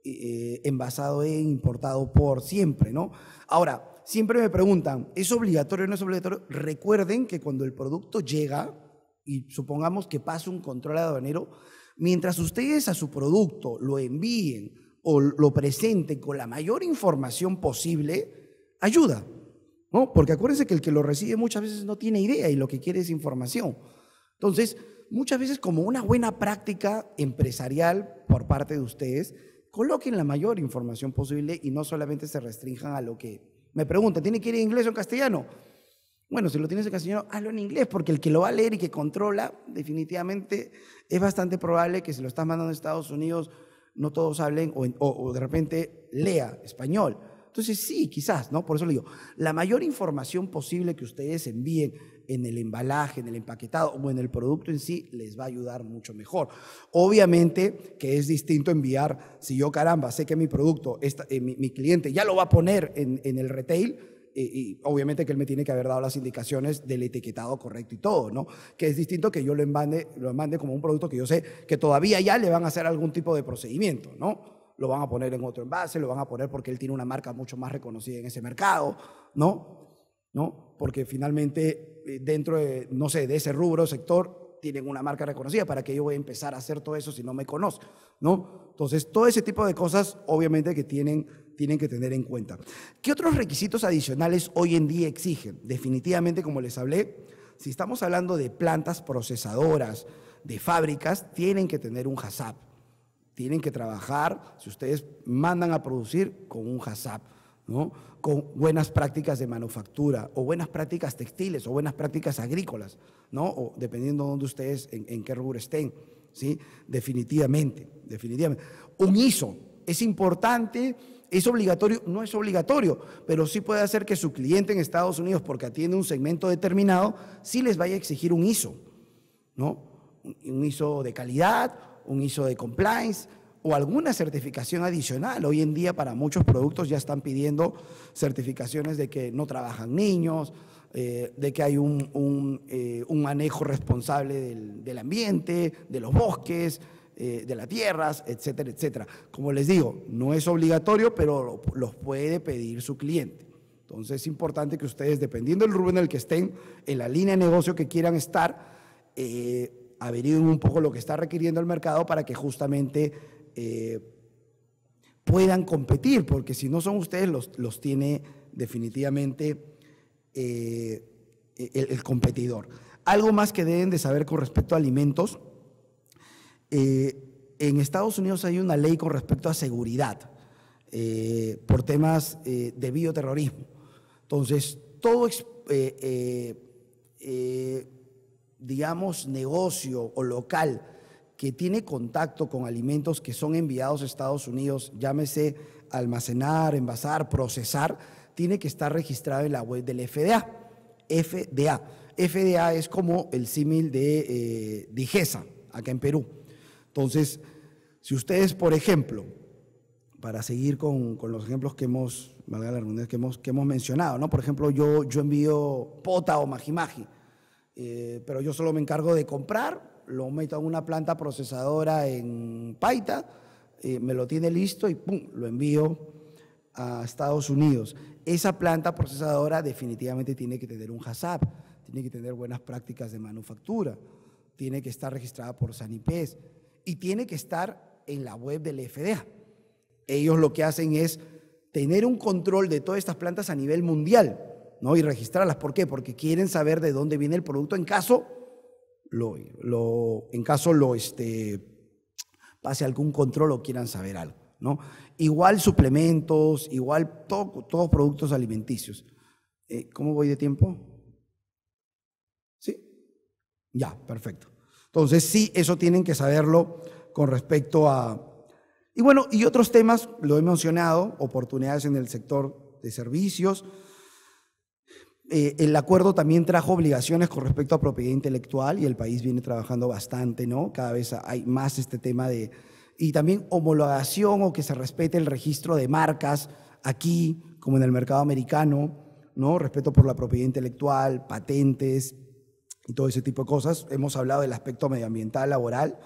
eh, envasado en, importado por, siempre, ¿no? Ahora, siempre me preguntan, ¿es obligatorio o no es obligatorio? Recuerden que cuando el producto llega, y supongamos que pasa un control aduanero, mientras ustedes a su producto lo envíen o lo presenten con la mayor información posible, ayuda, ¿no? Porque acuérdense que el que lo recibe muchas veces no tiene idea y lo que quiere es información. Entonces, muchas veces como una buena práctica empresarial por parte de ustedes, coloquen la mayor información posible y no solamente se restrinjan a lo que me pregunta ¿tiene que ir en inglés o en castellano? Bueno, si lo tienes castellano, hazlo en inglés, porque el que lo va a leer y que controla, definitivamente es bastante probable que si lo estás mandando a Estados Unidos, no todos hablen o, de repente lea español. Entonces sí, quizás, ¿no? Por eso le digo, la mayor información posible que ustedes envíen en el embalaje, en el empaquetado o en el producto en sí, les va a ayudar mucho mejor. Obviamente que es distinto enviar, si yo caramba, sé que mi producto, eh, mi, cliente ya lo va a poner en, en el retail, y, obviamente que él me tiene que haber dado las indicaciones del etiquetado correcto y todo, ¿no? Que es distinto que yo lo mande, lo mande como un producto que yo sé que todavía ya le van a hacer algún tipo de procedimiento, ¿no? Lo van a poner en otro envase, lo van a poner porque él tiene una marca mucho más reconocida en ese mercado, ¿no? ¿No? Porque finalmente eh, dentro de, no sé, de ese rubro, sector, tienen una marca reconocida, ¿para que yo voy a empezar a hacer todo eso si no me conozco, ¿no? Entonces, todo ese tipo de cosas obviamente que tienen tienen que tener en cuenta. ¿Qué otros requisitos adicionales hoy en día exigen? Definitivamente, como les hablé, si estamos hablando de plantas procesadoras, de fábricas, tienen que tener un HACCP. Tienen que trabajar, si ustedes mandan a producir, con un HACCP. ¿no? con buenas prácticas de manufactura o buenas prácticas textiles o buenas prácticas agrícolas, ¿no? dependiendo de dónde ustedes, en, qué rubro estén. ¿sí? Definitivamente, definitivamente. Un ISO, es importante, es obligatorio, no es obligatorio, pero sí puede hacer que su cliente en Estados Unidos, porque atiende un segmento determinado, sí les vaya a exigir un ISO, ¿no? Un ISO de calidad, un ISO de compliance o alguna certificación adicional. Hoy en día para muchos productos ya están pidiendo certificaciones de que no trabajan niños, eh, de que hay eh, un, manejo responsable del, del ambiente, de los bosques, eh, de las tierras, etcétera, etcétera. Como les digo, no es obligatorio, pero los puede pedir su cliente. Entonces es importante que ustedes, dependiendo del rubro en el que estén, en la línea de negocio que quieran estar, eh, un poco lo que está requiriendo el mercado para que justamente eh, puedan competir, porque si no son ustedes, los, los tiene definitivamente eh, el, el competidor. Algo más que deben de saber con respecto a alimentos eh, en Estados Unidos hay una ley con respecto a seguridad eh, por temas eh, de bioterrorismo. Entonces, todo, digamos, negocio o local que tiene contacto con alimentos que son enviados a Estados Unidos, llámese almacenar, envasar, procesar, tiene que estar registrado en la web del FDA. FDA. FDA es como el símil de Digesa, acá en Perú. Entonces, si ustedes, por ejemplo, para seguir con, los ejemplos que hemos, que hemos, mencionado, ¿no? Por ejemplo, yo, envío pota o majimaji, eh, pero yo solo me encargo de comprar, lo meto en una planta procesadora en Paita, eh, me lo tiene listo y pum, lo envío a Estados Unidos. Esa planta procesadora definitivamente tiene que tener un HACCP, tiene que tener buenas prácticas de manufactura, tiene que estar registrada por Sanipes, y tiene que estar en la web del FDA. Ellos lo que hacen es tener un control de todas estas plantas a nivel mundial, ¿no? Y registrarlas. ¿Por qué? Porque quieren saber de dónde viene el producto en caso lo, en caso lo este, pase algún control o quieran saber algo, ¿no? Igual suplementos, igual todos productos alimenticios. Eh, ¿Cómo voy de tiempo? ¿Sí? Ya, perfecto. Entonces, sí, eso tienen que saberlo con respecto a... Y bueno, y otros temas, lo he mencionado, oportunidades en el sector de servicios. Eh, el acuerdo también trajo obligaciones con respecto a propiedad intelectual y el país viene trabajando bastante, ¿no? Cada vez hay más este tema de... Y también homologación o que se respete el registro de marcas aquí, como en el mercado americano, ¿no? Respeto por la propiedad intelectual, patentes, y todo ese tipo de cosas. Hemos hablado del aspecto medioambiental laboral.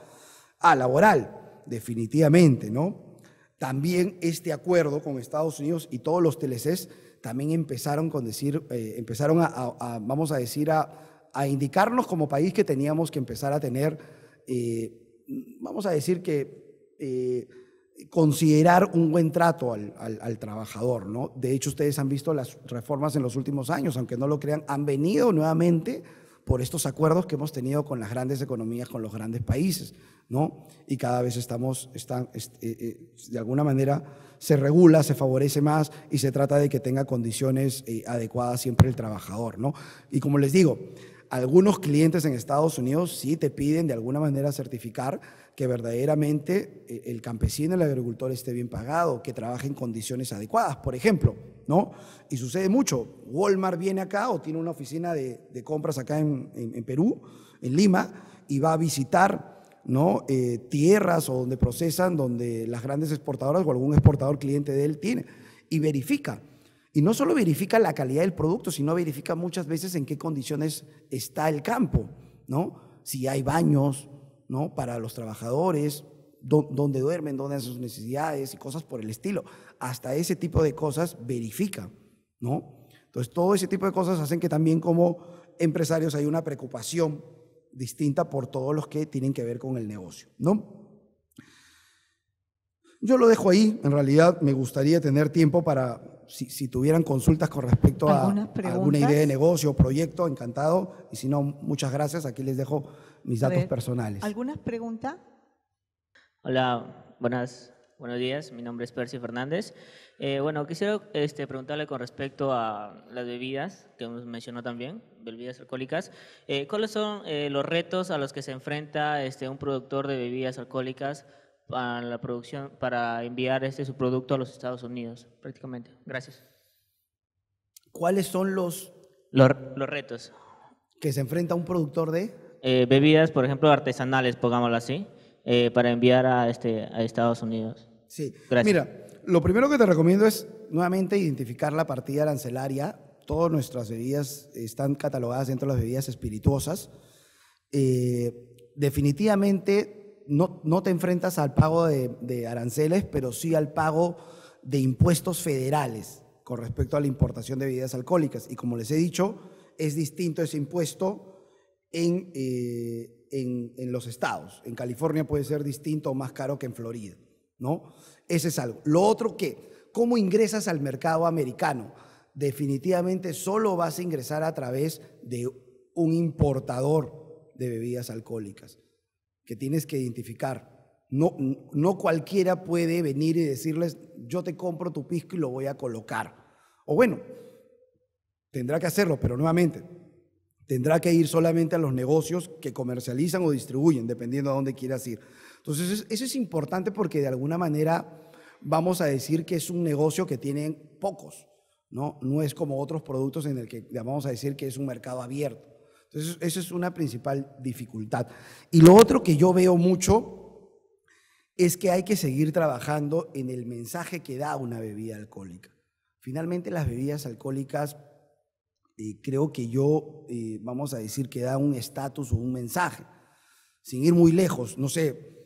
Ah, laboral, definitivamente, ¿no? También este acuerdo con Estados Unidos y todos los TLCs también empezaron con decir, eh, empezaron a, vamos a decir, a, indicarnos como país que teníamos que empezar a tener, eh, vamos a decir que eh, considerar un buen trato al, al, trabajador, ¿no? De hecho, ustedes han visto las reformas en los últimos años, aunque no lo crean, han venido nuevamente por estos acuerdos que hemos tenido con las grandes economías, con los grandes países, ¿no? Y cada vez estamos, están, eh, eh, de alguna manera, se regula, se favorece más y se trata de que tenga condiciones eh, adecuadas siempre el trabajador, ¿no? Y como les digo, algunos clientes en Estados Unidos sí te piden de alguna manera certificar que verdaderamente eh, el campesino, el agricultor esté bien pagado, que trabaje en condiciones adecuadas, por ejemplo, ¿no? Y sucede mucho. Walmart viene acá o tiene una oficina de, compras acá en, Perú, en Lima, y va a visitar ¿no? Eh, tierras o donde procesan, donde las grandes exportadoras o algún exportador cliente de él tiene, y verifica. Y no solo verifica la calidad del producto, sino verifica muchas veces en qué condiciones está el campo, ¿no? Si hay baños, ¿no? Para los trabajadores, dónde duermen, dónde hacen sus necesidades y cosas por el estilo. Hasta ese tipo de cosas verifica, ¿no? Entonces, todo ese tipo de cosas hacen que también como empresarios hay una preocupación distinta por todos los que tienen que ver con el negocio, ¿no? Yo lo dejo ahí, en realidad me gustaría tener tiempo para, si, si tuvieran consultas con respecto a alguna idea de negocio, proyecto, encantado, y si no, muchas gracias, aquí les dejo mis datos personales. ¿Alguna pregunta? Hola, buenas, buenos días. Mi nombre es Percy Fernández. Eh, bueno, quisiera este, preguntarle con respecto a las bebidas que nos mencionó también, bebidas alcohólicas. Eh, ¿Cuáles son eh, los retos a los que se enfrenta este, un productor de bebidas alcohólicas para la producción, para enviar este, su producto a los Estados Unidos, prácticamente? Gracias. ¿Cuáles son los, los retos que se enfrenta un productor de eh, bebidas, por ejemplo, artesanales, pongámoslo así, eh, para enviar a, este, a Estados Unidos. Sí, Gracias. mira, lo primero que te recomiendo es nuevamente identificar la partida arancelaria. Todas nuestras bebidas están catalogadas dentro de las bebidas espirituosas. Eh, definitivamente no, no, te enfrentas al pago de, de aranceles, pero sí al pago de impuestos federales con respecto a la importación de bebidas alcohólicas. Y como les he dicho, es distinto ese impuesto eh, en, los estados. En California puede ser distinto o más caro que en Florida, ¿no? Ese es algo. Lo otro que, ¿cómo ingresas al mercado americano? Definitivamente solo vas a ingresar a través de un importador de bebidas alcohólicas, que tienes que identificar. No, no cualquiera puede venir y decirles, yo te compro tu pisco y lo voy a colocar. O bueno, tendrá que hacerlo, pero nuevamente, Tendrá que ir solamente a los negocios que comercializan o distribuyen, dependiendo a dónde quieras ir. Entonces, eso es importante porque de alguna manera vamos a decir que es un negocio que tienen pocos, ¿no? No es como otros productos en el que vamos a decir que es un mercado abierto. Entonces, eso es una principal dificultad. Y lo otro que yo veo mucho es que hay que seguir trabajando en el mensaje que da una bebida alcohólica. Finalmente las bebidas alcohólicas eh, creo que yo, eh, vamos a decir, que da un estatus o un mensaje. Sin ir muy lejos, no sé,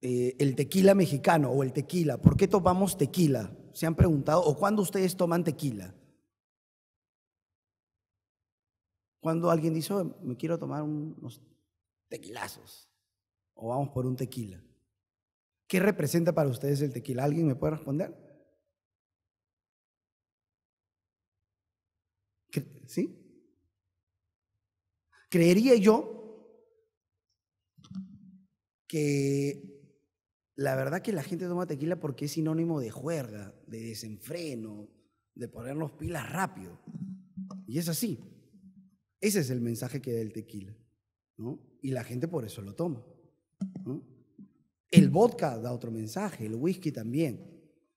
eh, el tequila mexicano o el tequila, ¿por qué tomamos tequila? ¿Se han preguntado? ¿O cuándo ustedes toman tequila? Cuando alguien dice, me quiero tomar unos tequilazos, o vamos por un tequila. ¿Qué representa para ustedes el tequila? ¿Alguien me puede responder? ¿sí? Creería yo que la verdad que la gente toma tequila porque es sinónimo de juerga, de desenfreno, de ponernos pilas rápido. Y es así. Ese es el mensaje que da el tequila. ¿no? Y la gente por eso lo toma. El vodka da otro mensaje, el whisky también.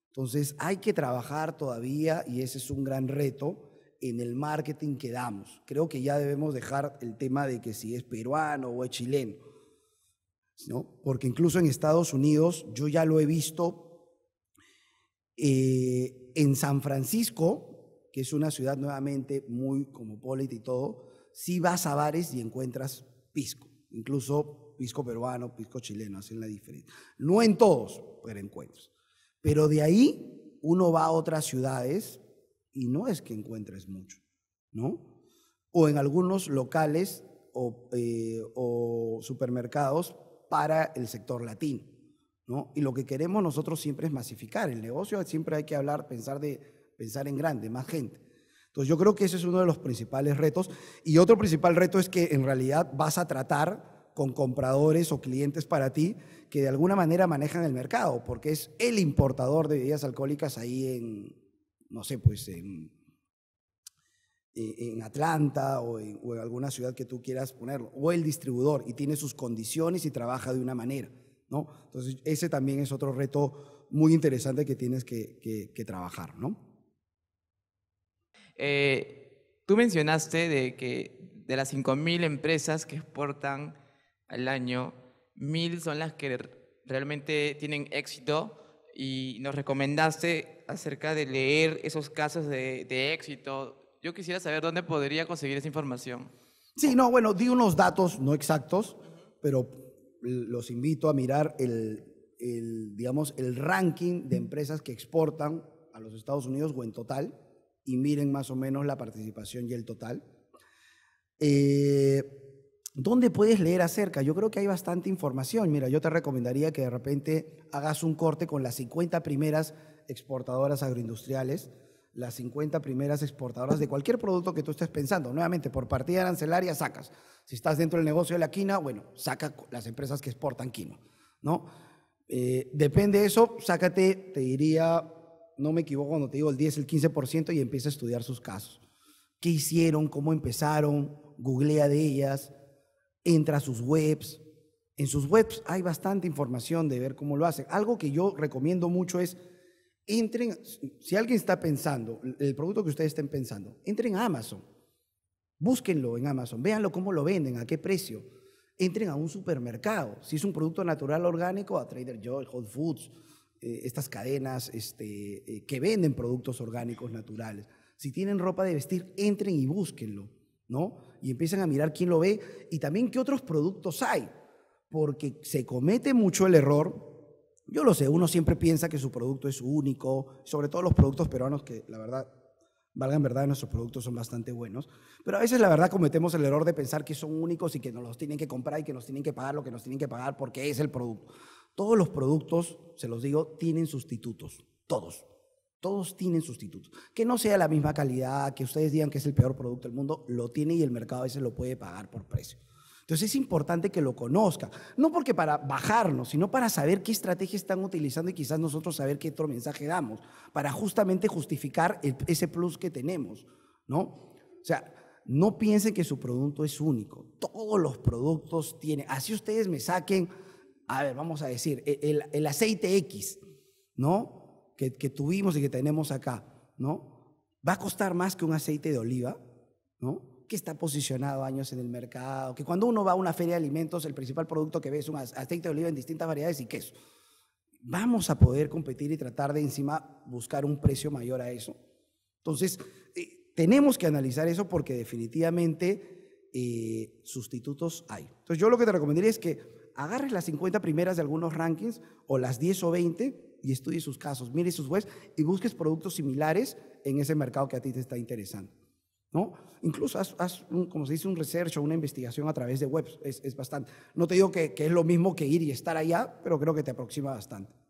Entonces hay que trabajar todavía y ese es un gran reto en el marketing que damos. Creo que ya debemos dejar el tema de que si es peruano o es chileno, ¿no? Porque incluso en Estados Unidos yo ya lo he visto eh, en San Francisco, que es una ciudad nuevamente muy cosmopolita y todo, si vas a bares y encuentras pisco, incluso pisco peruano, pisco chileno, hacen la diferencia. No en todos, pero encuentras. Pero de ahí uno va a otras ciudades y no es que encuentres mucho, ¿no? O en algunos locales o, eh, supermercados para el sector latino, ¿no? Y lo que queremos nosotros siempre es masificar el negocio, siempre hay que hablar, pensar, de, pensar en grande, más gente. Entonces yo creo que ese es uno de los principales retos. Y otro principal reto es que en realidad vas a tratar con compradores o clientes para ti que de alguna manera manejan el mercado, porque es el importador de bebidas alcohólicas ahí en, no sé, pues en, Atlanta o en, alguna ciudad que tú quieras ponerlo, o el distribuidor y tiene sus condiciones y trabaja de una manera, ¿no? Entonces, ese también es otro reto muy interesante que tienes que, trabajar, ¿no? Eh, tú mencionaste de que de las 5.000 empresas que exportan al año, 1.000 son las que realmente tienen éxito y nos recomendaste acerca de leer esos casos de, éxito. Yo quisiera saber dónde podría conseguir esa información. Sí, no, bueno, di unos datos no exactos, pero los invito a mirar el, digamos, el ranking de empresas que exportan a los Estados Unidos o en total y miren más o menos la participación y el total. Eh, ¿Dónde puedes leer acerca? Yo creo que hay bastante información. Mira, yo te recomendaría que de repente hagas un corte con las 50 primeras exportadoras agroindustriales, las 50 primeras exportadoras de cualquier producto que tú estés pensando. Nuevamente, por partida arancelaria sacas. Si estás dentro del negocio de la quina, bueno, saca las empresas que exportan quino, ¿no? Eh, depende de eso, sácate, te diría, no me equivoco cuando te digo el 10, el 15% y empieza a estudiar sus casos. ¿Qué hicieron? ¿Cómo empezaron? Googlea de ellas entra a sus webs. En sus webs hay bastante información de ver cómo lo hacen. Algo que yo recomiendo mucho es, entren, si alguien está pensando, el producto que ustedes estén pensando, entren a Amazon, búsquenlo en Amazon, véanlo cómo lo venden, a qué precio. Entren a un supermercado, si es un producto natural orgánico, a Trader Joe's, Whole Foods, eh, estas cadenas este, eh, que venden productos orgánicos naturales. Si tienen ropa de vestir, entren y búsquenlo. ¿no? Y empiezan a mirar quién lo ve y también qué otros productos hay, porque se comete mucho el error. Yo lo sé, uno siempre piensa que su producto es único, sobre todo los productos peruanos que la verdad, valgan verdad, nuestros productos son bastante buenos, pero a veces la verdad cometemos el error de pensar que son únicos y que nos los tienen que comprar y que nos tienen que pagar lo que nos tienen que pagar porque es el producto. Todos los productos, se los digo, tienen sustitutos, todos. Todos tienen sustitutos. Que no sea la misma calidad, que ustedes digan que es el peor producto del mundo, lo tiene y el mercado a veces lo puede pagar por precio. Entonces es importante que lo conozca, no porque para bajarnos, sino para saber qué estrategia están utilizando y quizás nosotros saber qué otro mensaje damos, para justamente justificar ese plus que tenemos, ¿no? O sea, no piensen que su producto es único, todos los productos tienen, así ustedes me saquen, a ver, vamos a decir, e, el, el aceite X, ¿no? que, tuvimos y que tenemos acá, ¿no? Va a costar más que un aceite de oliva, ¿no? que está posicionado años en el mercado, que cuando uno va a una feria de alimentos, el principal producto que ve es un aceite de oliva en distintas variedades y queso. Vamos a poder competir y tratar de encima buscar un precio mayor a eso. Entonces, eh, tenemos que analizar eso porque definitivamente eh, sustitutos hay. Entonces, yo lo que te recomendaría es que agarres las 50 primeras de algunos rankings o las 10 o 20 y estudie sus casos, mire sus webs y busques productos similares en ese mercado que a ti te está interesando. ¿No? Incluso haz, como se dice, un research o una investigación a través de webs, es, bastante. No te digo que, que es lo mismo que ir y estar allá, pero creo que te aproxima bastante.